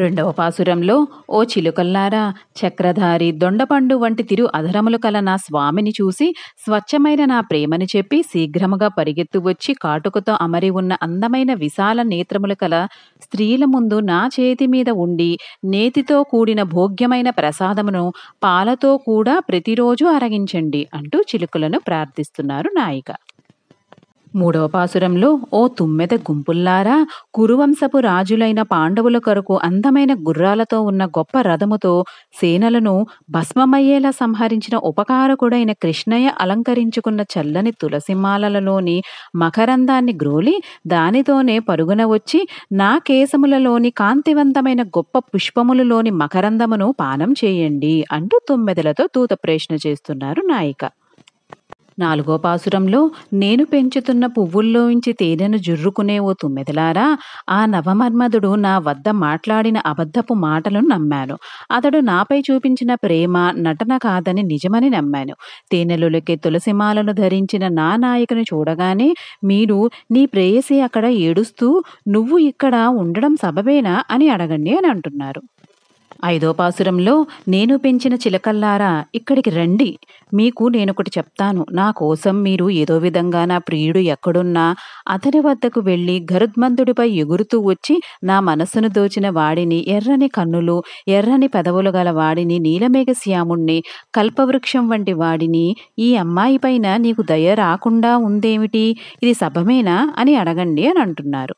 రెండవ పాసురంలో ఓ చిలుకల్లారా చక్రధారి దొండపండు వంటి తిరు అధరములు కల నా స్వామిని చూసి స్వచ్ఛమైన నా ప్రేమని చెప్పి శీఘ్రముగా పరిగెత్తు వచ్చి కాటుకతో అమరి ఉన్న అందమైన విశాల నేత్రములు కల స్త్రీల ముందు నా చేతి మీద ఉండి నేతితో కూడిన భోగ్యమైన ప్రసాదమును పాలతో కూడా ప్రతిరోజు అరగించండి అంటూ చిలుకలను ప్రార్థిస్తున్నారు నాయిక మూడవ పాసురంలో ఓ తుమ్మెద గుంపుల్లారా కురువంశపు రాజులైన పాండవుల కొరకు అందమైన గుర్రాలతో ఉన్న గొప్ప రథముతో సేనలను భస్మమయ్యేలా సంహరించిన ఉపకారకుడైన కృష్ణయ్య అలంకరించుకున్న చల్లని తులసిమాలలోని మకరందాన్ని గ్రోలి దానితోనే పరుగున వచ్చి నా కేశములలోని కాంతివంతమైన గొప్ప పుష్పములలోని మకరందమును పానం చేయండి అంటూ తుమ్మెదలతో ప్రేషణ చేస్తున్నారు నాయిక నాలుగో పాసురంలో నేను పెంచుతున్న పువ్వుల్లోంచి తేనెను జుర్రుకునే ఓ తుమ్మెదలారా ఆ నవమర్మధుడు నా వద్ద మాట్లాడిన అబద్ధపు మాటలను నమ్మాను అతడు నాపై చూపించిన ప్రేమ నటన కాదని నిజమని నమ్మాను తేనెలులకి తులసిమాలను ధరించిన నా నాయకుని చూడగానే మీరు నీ ప్రేయసి అక్కడ ఏడుస్తూ నువ్వు ఇక్కడ ఉండడం సబబేనా అని అడగండి అని అంటున్నారు ఐదో పాసురంలో నేను పెంచిన చిలకల్లారా ఇక్కడికి రండి మీకు నేనొకటి చెప్తాను నా కోసం మీరు ఏదో విధంగా నా ప్రియుడు ఎక్కడున్నా అతని వద్దకు వెళ్ళి గరుద్మంతుడిపై ఎగురుతూ వచ్చి నా మనస్సును దోచిన వాడిని ఎర్రని కన్నులు ఎర్రని పెదవులు గల వాడిని నీలమేఘశ్యాముణ్ణి కల్పవృక్షం వంటి వాడిని ఈ అమ్మాయి పైన నీకు దయ రాకుండా ఉందేమిటి ఇది సభమేనా అని అడగండి అని అంటున్నారు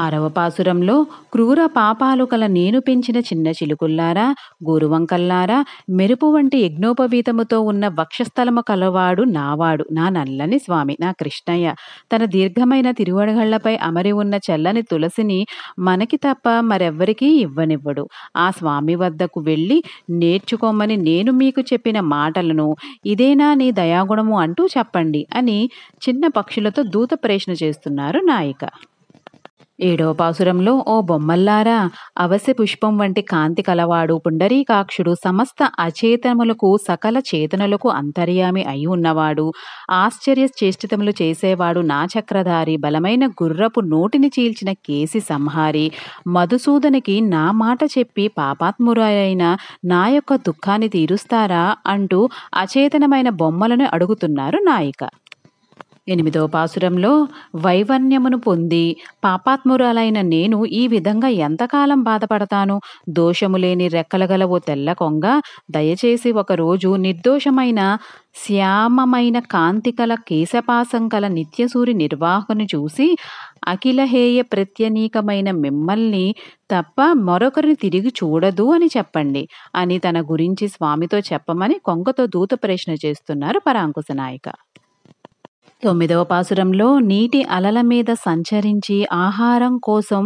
ఆరవ పాసురంలో క్రూర పాపాలు కల నేను పెంచిన చిన్న చిలుకుల్లారా గోరువంకల్లారా మెరుపు వంటి యజ్ఞోపవీతముతో ఉన్న వక్షస్థలము కలవాడు నావాడు నా నల్లని స్వామి నా కృష్ణయ్య తన దీర్ఘమైన తిరువడగళ్లపై అమరి ఉన్న చల్లని తులసిని మనకి తప్ప మరెవ్వరికీ ఇవ్వనివ్వడు ఆ స్వామి వద్దకు వెళ్ళి నేర్చుకోమని నేను మీకు చెప్పిన మాటలను ఇదేనా నీ దయాగుణము అంటూ చెప్పండి అని చిన్న పక్షులతో దూత ప్రేషణ చేస్తున్నారు నాయిక ఏడవ పాసురంలో ఓ బొమ్మల్లారా అవశ్య పుష్పం వంటి కాంతి కలవాడు పుండరీకాక్షుడు సమస్త అచేతనములకు సకల చేతనలకు అంతర్యామి అయి ఉన్నవాడు ఆశ్చర్య చేష్టితములు చేసేవాడు నా చక్రధారి బలమైన గుర్రపు నోటిని చీల్చిన కేసి సంహారి మధుసూదనికి నా మాట చెప్పి పాపాత్మురాయైన నా యొక్క దుఃఖాన్ని తీరుస్తారా అంటూ అచేతనమైన బొమ్మలను అడుగుతున్నారు నాయిక ఎనిమిదవ పాసురంలో వైవన్యమును పొంది పాపాత్మురాలైన నేను ఈ విధంగా ఎంతకాలం బాధపడతాను దోషము లేని రెక్కలగల ఓ తెల్ల కొంగ దయచేసి ఒకరోజు నిర్దోషమైన శ్యామమైన కాంతికల కేశపాసం కల నిత్యసూరి నిర్వాహకుని చూసి అఖిలహేయ ప్రత్యనీకమైన మిమ్మల్ని తప్ప మరొకరిని తిరిగి చూడదు అని చెప్పండి అని తన గురించి స్వామితో చెప్పమని కొంగతో దూత ప్రశ్న చేస్తున్నారు పరాంకుశ నాయక తొమ్మిదవ పాసురంలో నీటి అలల మీద సంచరించి ఆహారం కోసం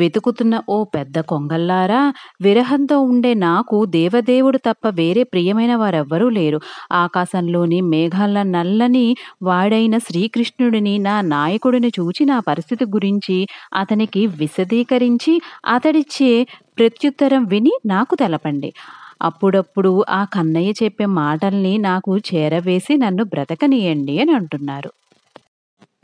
వెతుకుతున్న ఓ పెద్ద కొంగల్లారా విరహంతో ఉండే నాకు దేవదేవుడు తప్ప వేరే ప్రియమైన వారెవ్వరూ లేరు ఆకాశంలోని మేఘాల నల్లని వాడైన శ్రీకృష్ణుడిని నా నాయకుడిని చూచి నా పరిస్థితి గురించి అతనికి విశదీకరించి అతడిచ్చే ప్రత్యుత్తరం విని నాకు తెలపండి అప్పుడప్పుడు ఆ కన్నయ్య చెప్పే మాటల్ని నాకు చేరవేసి నన్ను బ్రతకనియండి అని అంటున్నారు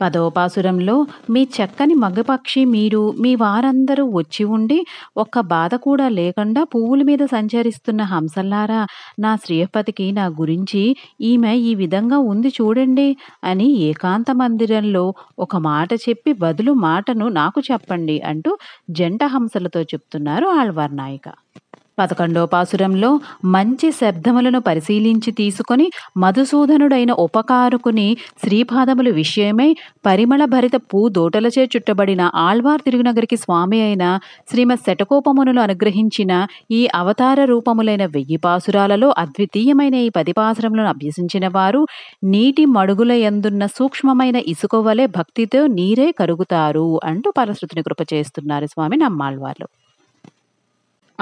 పదోపాసురంలో మీ చక్కని మగపక్షి మీరు మీ వారందరూ వచ్చి ఉండి ఒక్క బాధ కూడా లేకుండా పువ్వుల మీద సంచరిస్తున్న హంసల్లారా నా శ్రీపతికి నా గురించి ఈమె ఈ విధంగా ఉంది చూడండి అని ఏకాంత మందిరంలో ఒక మాట చెప్పి బదులు మాటను నాకు చెప్పండి అంటూ జంట హంసలతో చెప్తున్నారు ఆళ్వార్ నాయక పదకొండో పాసురంలో మంచి శబ్దములను పరిశీలించి తీసుకొని మధుసూదనుడైన ఉపకారుకుని శ్రీపాదములు విషయమై పరిమళ భరిత పూదోటలచే చుట్టబడిన ఆళ్వార్ తిరుగునగరికి స్వామి అయిన శ్రీమత్ శటకోపమునులు అనుగ్రహించిన ఈ అవతార రూపములైన వెయ్యి పాసురాలలో అద్వితీయమైన ఈ పది పాసురములను అభ్యసించిన వారు నీటి మడుగుల ఎందున్న సూక్ష్మమైన ఇసుక వలె భక్తితో నీరే కరుగుతారు అంటూ పరశృతిని కృప చేస్తున్నారు స్వామి నమ్మాళ్వార్లు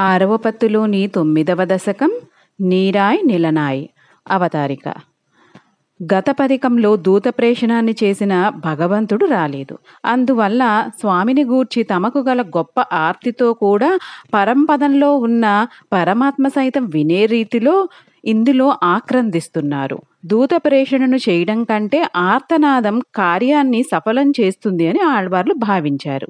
ఆరవ పత్తులోని తొమ్మిదవ దశకం నీరాయ్ నిలనాయ్ అవతారిక గత పథకంలో దూత ప్రేషణాన్ని చేసిన భగవంతుడు రాలేదు అందువల్ల స్వామిని గూర్చి తమకు గల గొప్ప ఆర్తితో కూడా పరంపదంలో ఉన్న పరమాత్మ సైతం వినే రీతిలో ఇందులో ఆక్రందిస్తున్నారు దూత ప్రేషణను చేయడం కంటే ఆర్తనాదం కార్యాన్ని సఫలం చేస్తుంది అని ఆళ్వార్లు భావించారు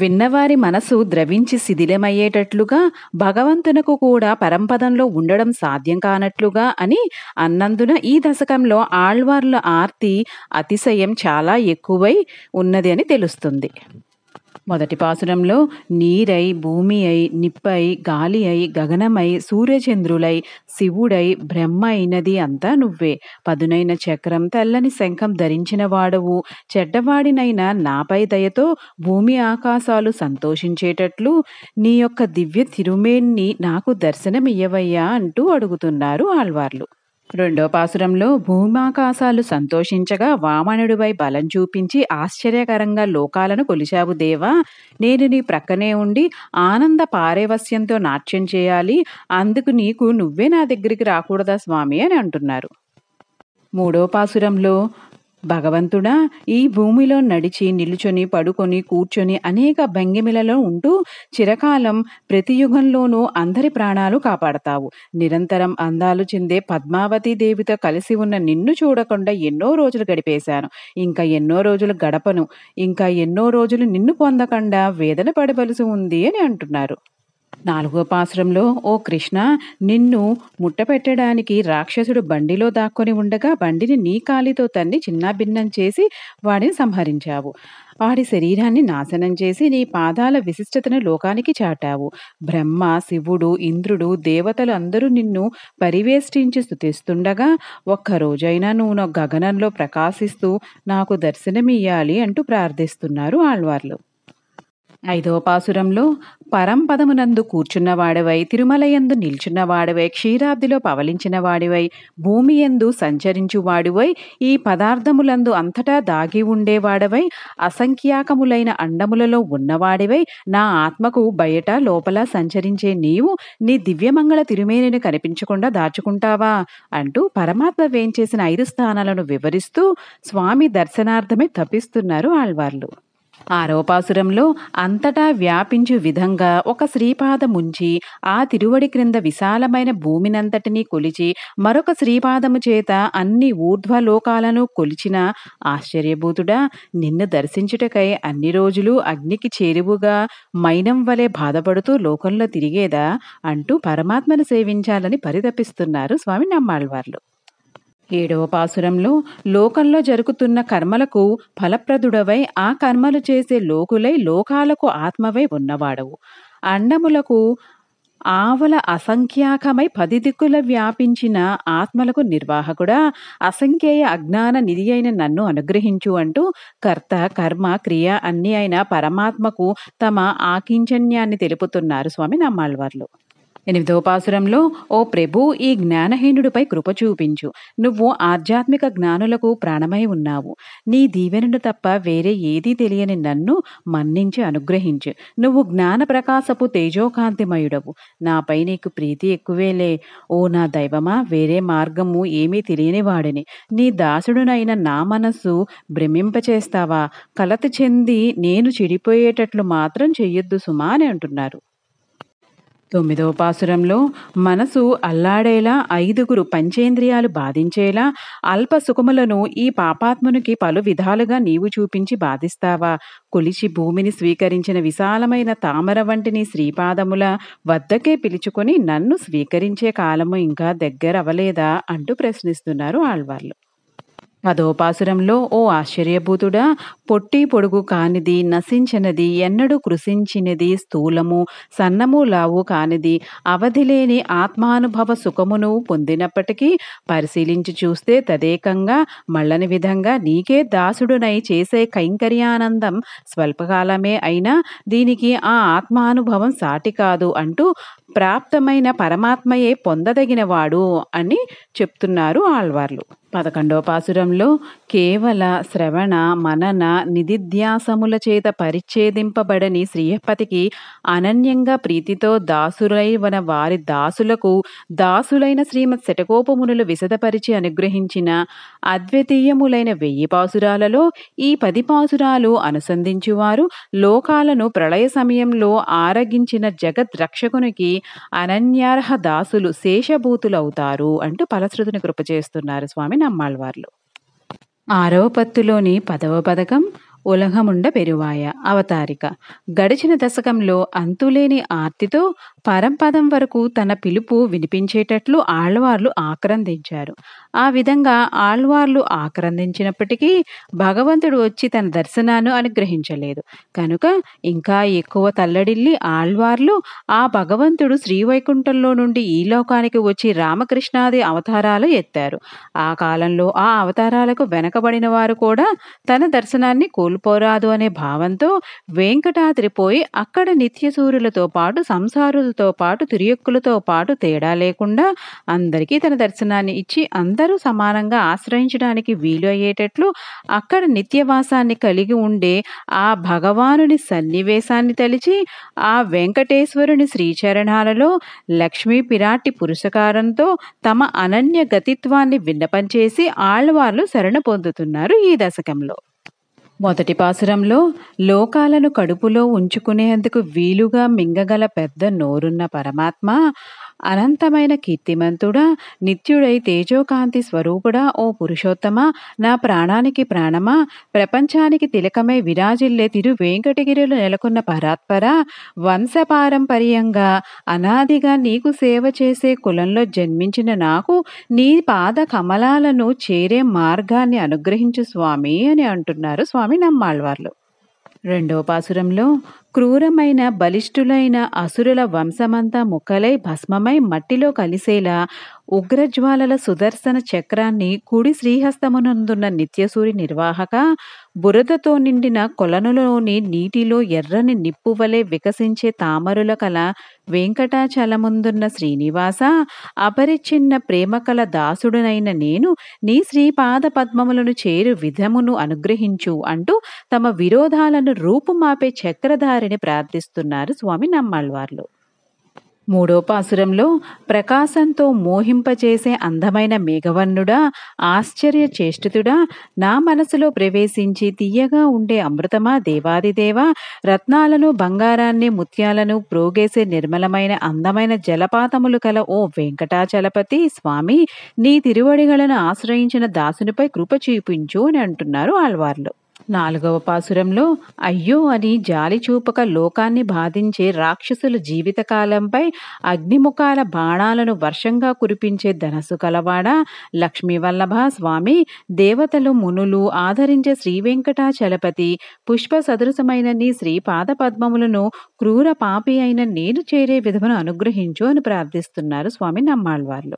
విన్నవారి మనసు ద్రవించి శిథిలమయ్యేటట్లుగా భగవంతునకు కూడా పరంపదంలో ఉండడం సాధ్యం కానట్లుగా అని అన్నందున ఈ దశకంలో ఆళ్వార్ల ఆర్తి అతిశయం చాలా ఎక్కువై ఉన్నది అని తెలుస్తుంది మొదటి పాసురంలో నీరై భూమి అయి నిప్పై గాలి అయి గగనమై సూర్యచంద్రులై శివుడై బ్రహ్మ అయినది అంతా నువ్వే పదునైన చక్రం తెల్లని శంఖం ధరించిన వాడవు చెడ్డవాడినైన నాపై దయతో భూమి ఆకాశాలు సంతోషించేటట్లు నీ యొక్క దివ్య తిరుమేన్ని నాకు దర్శనమియ్యవయ్యా అంటూ అడుగుతున్నారు ఆళ్వార్లు రెండో పాసురంలో భూమాకాశాలు సంతోషించగా వామనుడిపై బలం చూపించి ఆశ్చర్యకరంగా లోకాలను కొలిచావు దేవా నేను నీ ప్రక్కనే ఉండి ఆనంద పారేవస్యంతో నాట్యం చేయాలి అందుకు నీకు నువ్వే నా దగ్గరికి రాకూడదా స్వామి అని అంటున్నారు మూడో పాసురంలో భగవంతుడా ఈ భూమిలో నడిచి నిలుచొని పడుకొని కూర్చొని అనేక భంగిమిలలో ఉంటూ చిరకాలం ప్రతి యుగంలోనూ అందరి ప్రాణాలు కాపాడతావు నిరంతరం అందాలు చెందే పద్మావతి దేవితో కలిసి ఉన్న నిన్ను చూడకుండా ఎన్నో రోజులు గడిపేశాను ఇంకా ఎన్నో రోజులు గడపను ఇంకా ఎన్నో రోజులు నిన్ను పొందకుండా వేదన పడవలసి ఉంది అని అంటున్నారు నాలుగో పాసురంలో ఓ కృష్ణ నిన్ను ముట్టపెట్టడానికి రాక్షసుడు బండిలో దాక్కొని ఉండగా బండిని నీ కాలితో తన్ని చిన్నాభిన్నం చేసి వాడిని సంహరించావు వాడి శరీరాన్ని నాశనం చేసి నీ పాదాల విశిష్టతను లోకానికి చాటావు బ్రహ్మ శివుడు ఇంద్రుడు దేవతలు అందరూ నిన్ను పరివేష్టించి స్థుతిస్తుండగా ఒక్కరోజైనా నువ్వు నా గగనంలో ప్రకాశిస్తూ నాకు దర్శనమియ్యాలి అంటూ ప్రార్థిస్తున్నారు ఆళ్వార్లు ఐదో పాసురంలో పరంపదమునందు కూర్చున్నవాడవై తిరుమలయందు నిల్చున్నవాడవై క్షీరాబ్దిలో పవలించినవాడివై భూమి ఎందు సంచరించువాడివై ఈ పదార్థములందు అంతటా దాగి ఉండేవాడవై అసంఖ్యాకములైన అండములలో ఉన్నవాడివై నా ఆత్మకు బయట లోపల సంచరించే నీవు నీ దివ్యమంగళ తిరుమేనిని కనిపించకుండా దాచుకుంటావా అంటూ పరమాత్మ వేయించేసిన ఐదు స్థానాలను వివరిస్తూ స్వామి దర్శనార్థమే తప్పిస్తున్నారు ఆళ్వార్లు ఆ రూపాసురంలో అంతటా వ్యాపించు విధంగా ఒక శ్రీపాదముంచి ఆ తిరువడి క్రింద విశాలమైన భూమినంతటినీ కొలిచి మరొక శ్రీపాదము చేత అన్ని ఊర్ధ్వలోకాలను కొలిచిన ఆశ్చర్యభూతుడా నిన్ను దర్శించుటకై అన్ని రోజులు అగ్నికి చేరువుగా మైనం వలె బాధపడుతూ లోకంలో తిరిగేదా అంటూ పరమాత్మను సేవించాలని పరితపిస్తున్నారు స్వామి నమ్మాళ్వార్లు ఏడవ పాసురంలో లోకంలో జరుగుతున్న కర్మలకు ఫలప్రదుడవై ఆ కర్మలు చేసే లోకులై లోకాలకు ఆత్మవై ఉన్నవాడవు అండములకు ఆవల అసంఖ్యాకమై పది దిక్కుల వ్యాపించిన ఆత్మలకు నిర్వాహకుడా అసంఖ్యేయ అజ్ఞాన నిధి అయిన నన్ను అనుగ్రహించు అంటూ కర్త కర్మ క్రియ అన్నీ అయిన పరమాత్మకు తమ ఆకించన్యాన్ని తెలుపుతున్నారు స్వామి నమ్మాళ్వార్లు ఎనిమిదవ పాసురంలో ఓ ప్రభు ఈ జ్ఞానహీనుడిపై కృప చూపించు నువ్వు ఆధ్యాత్మిక జ్ఞానులకు ప్రాణమై ఉన్నావు నీ దీవెనుడు తప్ప వేరే ఏదీ తెలియని నన్ను మన్నించి అనుగ్రహించు నువ్వు జ్ఞాన ప్రకాశపు తేజోకాంతిమయుడవు నాపై నీకు ప్రీతి ఎక్కువేలే ఓ నా దైవమా వేరే మార్గము ఏమీ తెలియని వాడిని నీ దాసుడునైన నా మనస్సు భ్రమింపచేస్తావా కలత చెంది నేను చెడిపోయేటట్లు మాత్రం చెయ్యొద్దు సుమా అని అంటున్నారు తొమ్మిదవ పాసురంలో మనసు అల్లాడేలా ఐదుగురు పంచేంద్రియాలు బాధించేలా అల్ప సుఖములను ఈ పాపాత్మునికి పలు విధాలుగా నీవు చూపించి బాధిస్తావా కొలిచి భూమిని స్వీకరించిన విశాలమైన తామర వంటిని శ్రీపాదముల వద్దకే పిలుచుకొని నన్ను స్వీకరించే కాలము ఇంకా దగ్గర అంటూ ప్రశ్నిస్తున్నారు ఆళ్వార్లు అధోపాసురంలో ఓ ఆశ్చర్యభూతుడా పొట్టి పొడుగు కానిది నశించినది ఎన్నడూ కృషించినది స్థూలము సన్నము లావు కానిది అవధిలేని ఆత్మానుభవ సుఖమును పొందినప్పటికీ పరిశీలించి చూస్తే తదేకంగా మళ్ళని విధంగా నీకే దాసుడునై చేసే కైంకర్యానందం స్వల్పకాలమే అయినా దీనికి ఆ ఆత్మానుభవం సాటి కాదు అంటూ ప్రాప్తమైన పరమాత్మయే పొందదగినవాడు అని చెప్తున్నారు ఆళ్వార్లు పదకొండవ పాసురంలో కేవల శ్రవణ మనన నిధిధ్యాసముల చేత పరిచ్ఛేదింపబడని శ్రీహపతికి అనన్యంగా ప్రీతితో దాసులైన వారి దాసులకు దాసులైన శ్రీమత్ శటకోపమునులు విశదపరిచి అనుగ్రహించిన అద్వితీయములైన వెయ్యి పాసురాలలో ఈ పది పాసురాలు అనుసంధించువారు లోకాలను ప్రళయ సమయంలో ఆరగించిన జగత్ రక్షకునికి అనన్యార్హ దాసులు శేషభూతులవుతారు అంటూ పలశ్రుతిని కృప చేస్తున్నారు స్వామి నమ్మాళ్వార్లు ఆరవ పత్తులోని పదవ పథకం ఉలహముండ పెరువాయ అవతారిక గడిచిన దశకంలో అంతులేని ఆర్తితో పరంపదం వరకు తన పిలుపు వినిపించేటట్లు ఆళ్వార్లు ఆక్రందించారు ఆ విధంగా ఆళ్వార్లు ఆక్రందించినప్పటికీ భగవంతుడు వచ్చి తన దర్శనాన్ని అనుగ్రహించలేదు కనుక ఇంకా ఎక్కువ తల్లడిల్లి ఆళ్వార్లు ఆ భగవంతుడు శ్రీవైకుంఠంలో నుండి ఈ లోకానికి వచ్చి రామకృష్ణాది అవతారాలు ఎత్తారు ఆ కాలంలో ఆ అవతారాలకు వెనకబడిన వారు కూడా తన దర్శనాన్ని కోరు కోల్పోరాదు అనే భావంతో వెంకటాద్రి పోయి అక్కడ నిత్యసూర్యులతో పాటు సంసారులతో పాటు తిరియక్కులతో పాటు తేడా లేకుండా అందరికీ తన దర్శనాన్ని ఇచ్చి అందరూ సమానంగా ఆశ్రయించడానికి వీలు అయ్యేటట్లు అక్కడ నిత్యవాసాన్ని కలిగి ఉండే ఆ భగవానుని సన్నివేశాన్ని తలిచి ఆ వెంకటేశ్వరుని శ్రీచరణాలలో లక్ష్మీ పిరాటి పురుషకారంతో తమ అనన్య గతిత్వాన్ని విన్నపంచేసి ఆళ్వార్లు శరణ పొందుతున్నారు ఈ దశకంలో మొదటి పాసురంలో లోకాలను కడుపులో ఉంచుకునేందుకు వీలుగా మింగగల పెద్ద నోరున్న పరమాత్మ అనంతమైన కీర్తిమంతుడా నిత్యుడై తేజోకాంతి స్వరూపుడా ఓ పురుషోత్తమ నా ప్రాణానికి ప్రాణమా ప్రపంచానికి తిలకమై విరాజిల్లే తిరు వెంకటగిరిలో నెలకొన్న పరాత్పర వంశపారంపర్యంగా అనాదిగా నీకు సేవ చేసే కులంలో జన్మించిన నాకు నీ పాద కమలాలను చేరే మార్గాన్ని అనుగ్రహించు స్వామి అని అంటున్నారు స్వామి నమ్మాళ్వార్లు రెండవ పాసురంలో క్రూరమైన బలిష్ఠులైన అసురుల వంశమంతా ముక్కలై భస్మమై మట్టిలో కలిసేలా ఉగ్రజ్వాలల సుదర్శన చక్రాన్ని కుడి శ్రీహస్తమునందున్న నిత్యసూరి నిర్వాహక బురదతో నిండిన కొలనులోని నీటిలో ఎర్రని నిప్పువలే వికసించే తామరుల కల వెంకటాచలముందున్న శ్రీనివాస అపరిచిన్న ప్రేమకల దాసుడునైన నేను నీ శ్రీపాద పద్మములను చేరు విధమును అనుగ్రహించు అంటూ తమ విరోధాలను రూపుమాపే చక్రధార అమ్మవారిని ప్రార్థిస్తున్నారు స్వామి నమ్మల్వార్లు మూడో పాసురంలో ప్రకాశంతో మోహింపచేసే అందమైన మేఘవన్నుడా చేష్టితుడా నా మనసులో ప్రవేశించి తీయగా ఉండే అమృతమా దేవాదిదేవ రత్నాలను బంగారాన్ని ముత్యాలను ప్రోగేసే నిర్మలమైన అందమైన జలపాతములు కల ఓ వెంకటాచలపతి స్వామి నీ తిరువడిగలను ఆశ్రయించిన దాసునిపై కృప చూపించు అని అంటున్నారు ఆళ్వార్లు నాలుగవ పాసురంలో అయ్యో అని జాలి చూపక లోకాన్ని బాధించే రాక్షసుల జీవితకాలంపై అగ్నిముఖాల బాణాలను వర్షంగా కురిపించే ధనసు కలవాడ లక్ష్మీ వల్లభ స్వామి దేవతలు మునులు ఆదరించే శ్రీ పుష్ప సదృశమైన నీ శ్రీ పాద పద్మములను క్రూర పాపి అయిన నేను చేరే విధమును అనుగ్రహించు అని ప్రార్థిస్తున్నారు స్వామి నమ్మాళ్వార్లు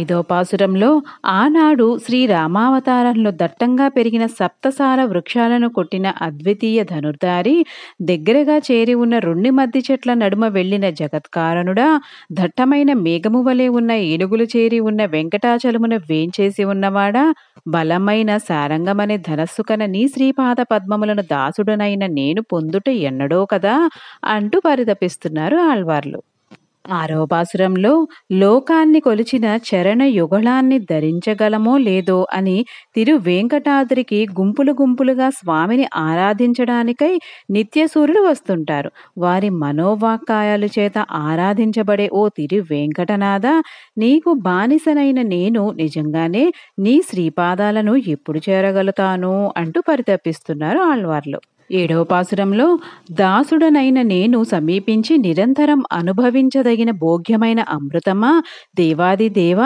ఐదో పాసురంలో ఆనాడు రామావతారంలో దట్టంగా పెరిగిన సప్తసార వృక్షాలను కొట్టిన అద్వితీయ ధనుర్ధారి దగ్గరగా చేరి ఉన్న రెండు మద్ది చెట్ల నడుమ వెళ్లిన జగత్కారణుడా దట్టమైన మేఘము వలె ఉన్న ఏనుగులు చేరి ఉన్న వెంకటాచలమున వేంచేసి ఉన్నవాడా బలమైన సారంగమనే ధనస్సు కన నీ శ్రీపాద పద్మములను దాసుడనైన నేను పొందుట ఎన్నడో కదా అంటూ పరితపిస్తున్నారు ఆళ్వార్లు ఆరవ లోకాన్ని కొలిచిన చరణ యుగళాన్ని ధరించగలమో లేదో అని తిరువేంకటాద్రికి గుంపులు గుంపులుగా స్వామిని ఆరాధించడానికై నిత్యసూర్యులు వస్తుంటారు వారి మనోవాకాయాలు చేత ఆరాధించబడే ఓ తిరువేంకటనాథ నీకు బానిసనైన నేను నిజంగానే నీ శ్రీపాదాలను ఎప్పుడు చేరగలుగుతాను అంటూ పరితపిస్తున్నారు ఆళ్వార్లు ఏడవ పాసురంలో దాసుడనైన నేను సమీపించి నిరంతరం అనుభవించదగిన భోగ్యమైన అమృతమా దేవాది దేవ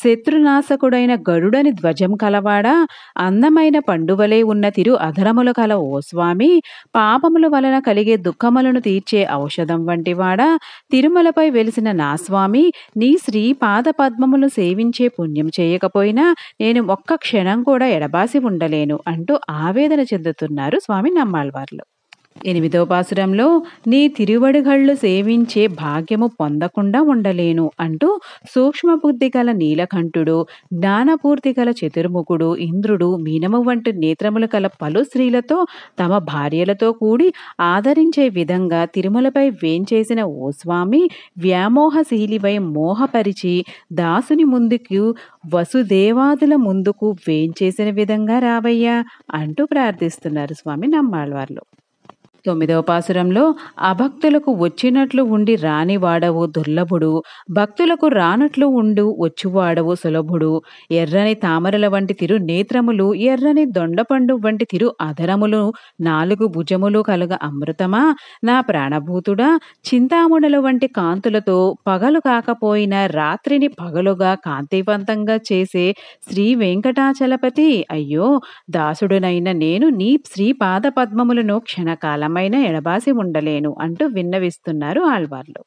శత్రునాశకుడైన గరుడని ధ్వజం కలవాడా అందమైన పండువలే ఉన్న తిరు అధరముల కల ఓ స్వామి పాపముల వలన కలిగే దుఃఖములను తీర్చే ఔషధం వంటివాడా తిరుమలపై వెలిసిన నా స్వామి నీ శ్రీ పాద పద్మములు సేవించే పుణ్యం చేయకపోయినా నేను ఒక్క క్షణం కూడా ఎడబాసి ఉండలేను అంటూ ఆవేదన చెందుతున్నారు స్వామి నమ్మ malvarlo ఎనిమిదో పాసురంలో నీ తిరువడుగళ్ళు సేవించే భాగ్యము పొందకుండా ఉండలేను అంటూ సూక్ష్మబుద్ధి గల నీలకంఠుడు జ్ఞానపూర్తి గల చతుర్ముఖుడు ఇంద్రుడు మీనము వంటి నేత్రములు గల పలు స్త్రీలతో తమ భార్యలతో కూడి ఆదరించే విధంగా తిరుమలపై వేంచేసిన ఓ స్వామి వ్యామోహశీలిపై మోహపరిచి దాసుని ముందుకు వసుదేవాదుల ముందుకు వేంచేసిన విధంగా రావయ్యా అంటూ ప్రార్థిస్తున్నారు స్వామి నమ్మాళ్ళవార్లు తొమ్మిదవ పాసురంలో అభక్తులకు వచ్చినట్లు ఉండి రాని వాడవు దుర్లభుడు భక్తులకు రానట్లు ఉండు వచ్చువాడవు సులభుడు ఎర్రని తామరల వంటి తిరు నేత్రములు ఎర్రని దొండపండు వంటి తిరు అధరములు నాలుగు భుజములు కలుగ అమృతమా నా ప్రాణభూతుడా చింతామునల వంటి కాంతులతో పగలు కాకపోయిన రాత్రిని పగలుగా కాంతివంతంగా చేసే శ్రీ వెంకటాచలపతి అయ్యో దాసుడునైన నేను నీ శ్రీ పద్మములను క్షణకాలం ఘనమైన ఎడబాసి ఉండలేను అంటూ విన్నవిస్తున్నారు ఆళ్వార్లు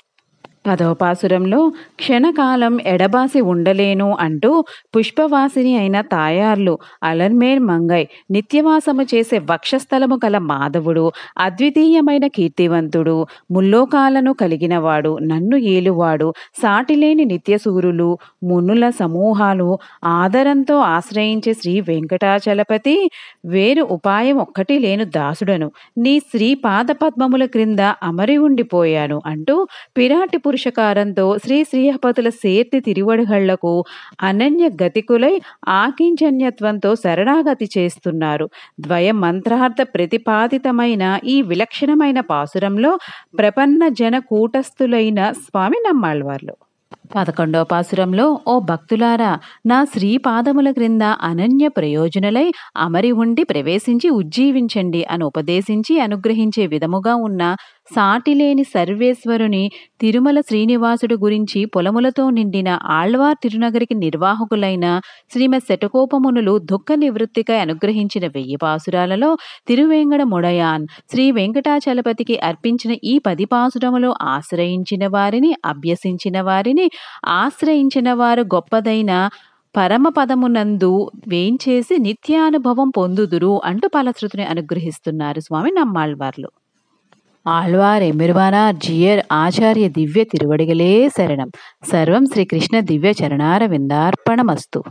అధోపాసురంలో క్షణకాలం ఎడబాసి ఉండలేను అంటూ పుష్పవాసిని అయిన తాయార్లు అలర్మేర్ మంగై నిత్యవాసము చేసే వక్షస్థలము గల మాధవుడు అద్వితీయమైన కీర్తివంతుడు ముల్లోకాలను కలిగినవాడు నన్ను ఏలువాడు సాటిలేని నిత్యసూరులు మునుల సమూహాలు ఆదరంతో ఆశ్రయించే శ్రీ వెంకటాచలపతి వేరు ఉపాయం ఒక్కటి లేను దాసుడను నీ శ్రీ పాదపద్మముల క్రింద అమరి ఉండిపోయాను అంటూ పిరాటిపు పురుషకారంతో శ్రీ శ్రీహపతుల సేర్తి తిరువడుగళ్లకు అనన్య గతికులై ఆకించన్యత్వంతో శరణాగతి చేస్తున్నారు ద్వయ మంత్రార్థ ప్రతిపాదితమైన ఈ విలక్షణమైన పాసురంలో ప్రపన్న జన కూటస్థులైన స్వామి నమ్మాళ్వార్లు పదకొండో పాసురంలో ఓ భక్తులారా నా శ్రీ పాదముల క్రింద అనన్య ప్రయోజనలై అమరి ఉండి ప్రవేశించి ఉజ్జీవించండి అని ఉపదేశించి అనుగ్రహించే విధముగా ఉన్న సాటిలేని సర్వేశ్వరుని తిరుమల శ్రీనివాసుడు గురించి పొలములతో నిండిన ఆళ్వార్ తిరునగరికి నిర్వాహకులైన శ్రీమ శటకోపమునులు దుఃఖ నివృత్తికై అనుగ్రహించిన వెయ్యి పాసురాలలో తిరువేంగడ ముడయాన్ శ్రీ వెంకటాచలపతికి అర్పించిన ఈ పది పాసురములు ఆశ్రయించిన వారిని అభ్యసించిన వారిని ఆశ్రయించిన వారు గొప్పదైన పరమపదమునందు వేయించేసి నిత్యానుభవం పొందుదురు అంటూ ఫలశ్రుతిని అనుగ్రహిస్తున్నారు స్వామి నమ్మాళ్వార్లు ஆழ்வார் எமிர்வானார் ஜியர் ஆச்சாரிய திவ்ய திருவடிகளே சரணம் சர்வம் ஸ்ரீ கிருஷ்ண திவ்ய சரணார விந்தார்ப்பணமஸ்து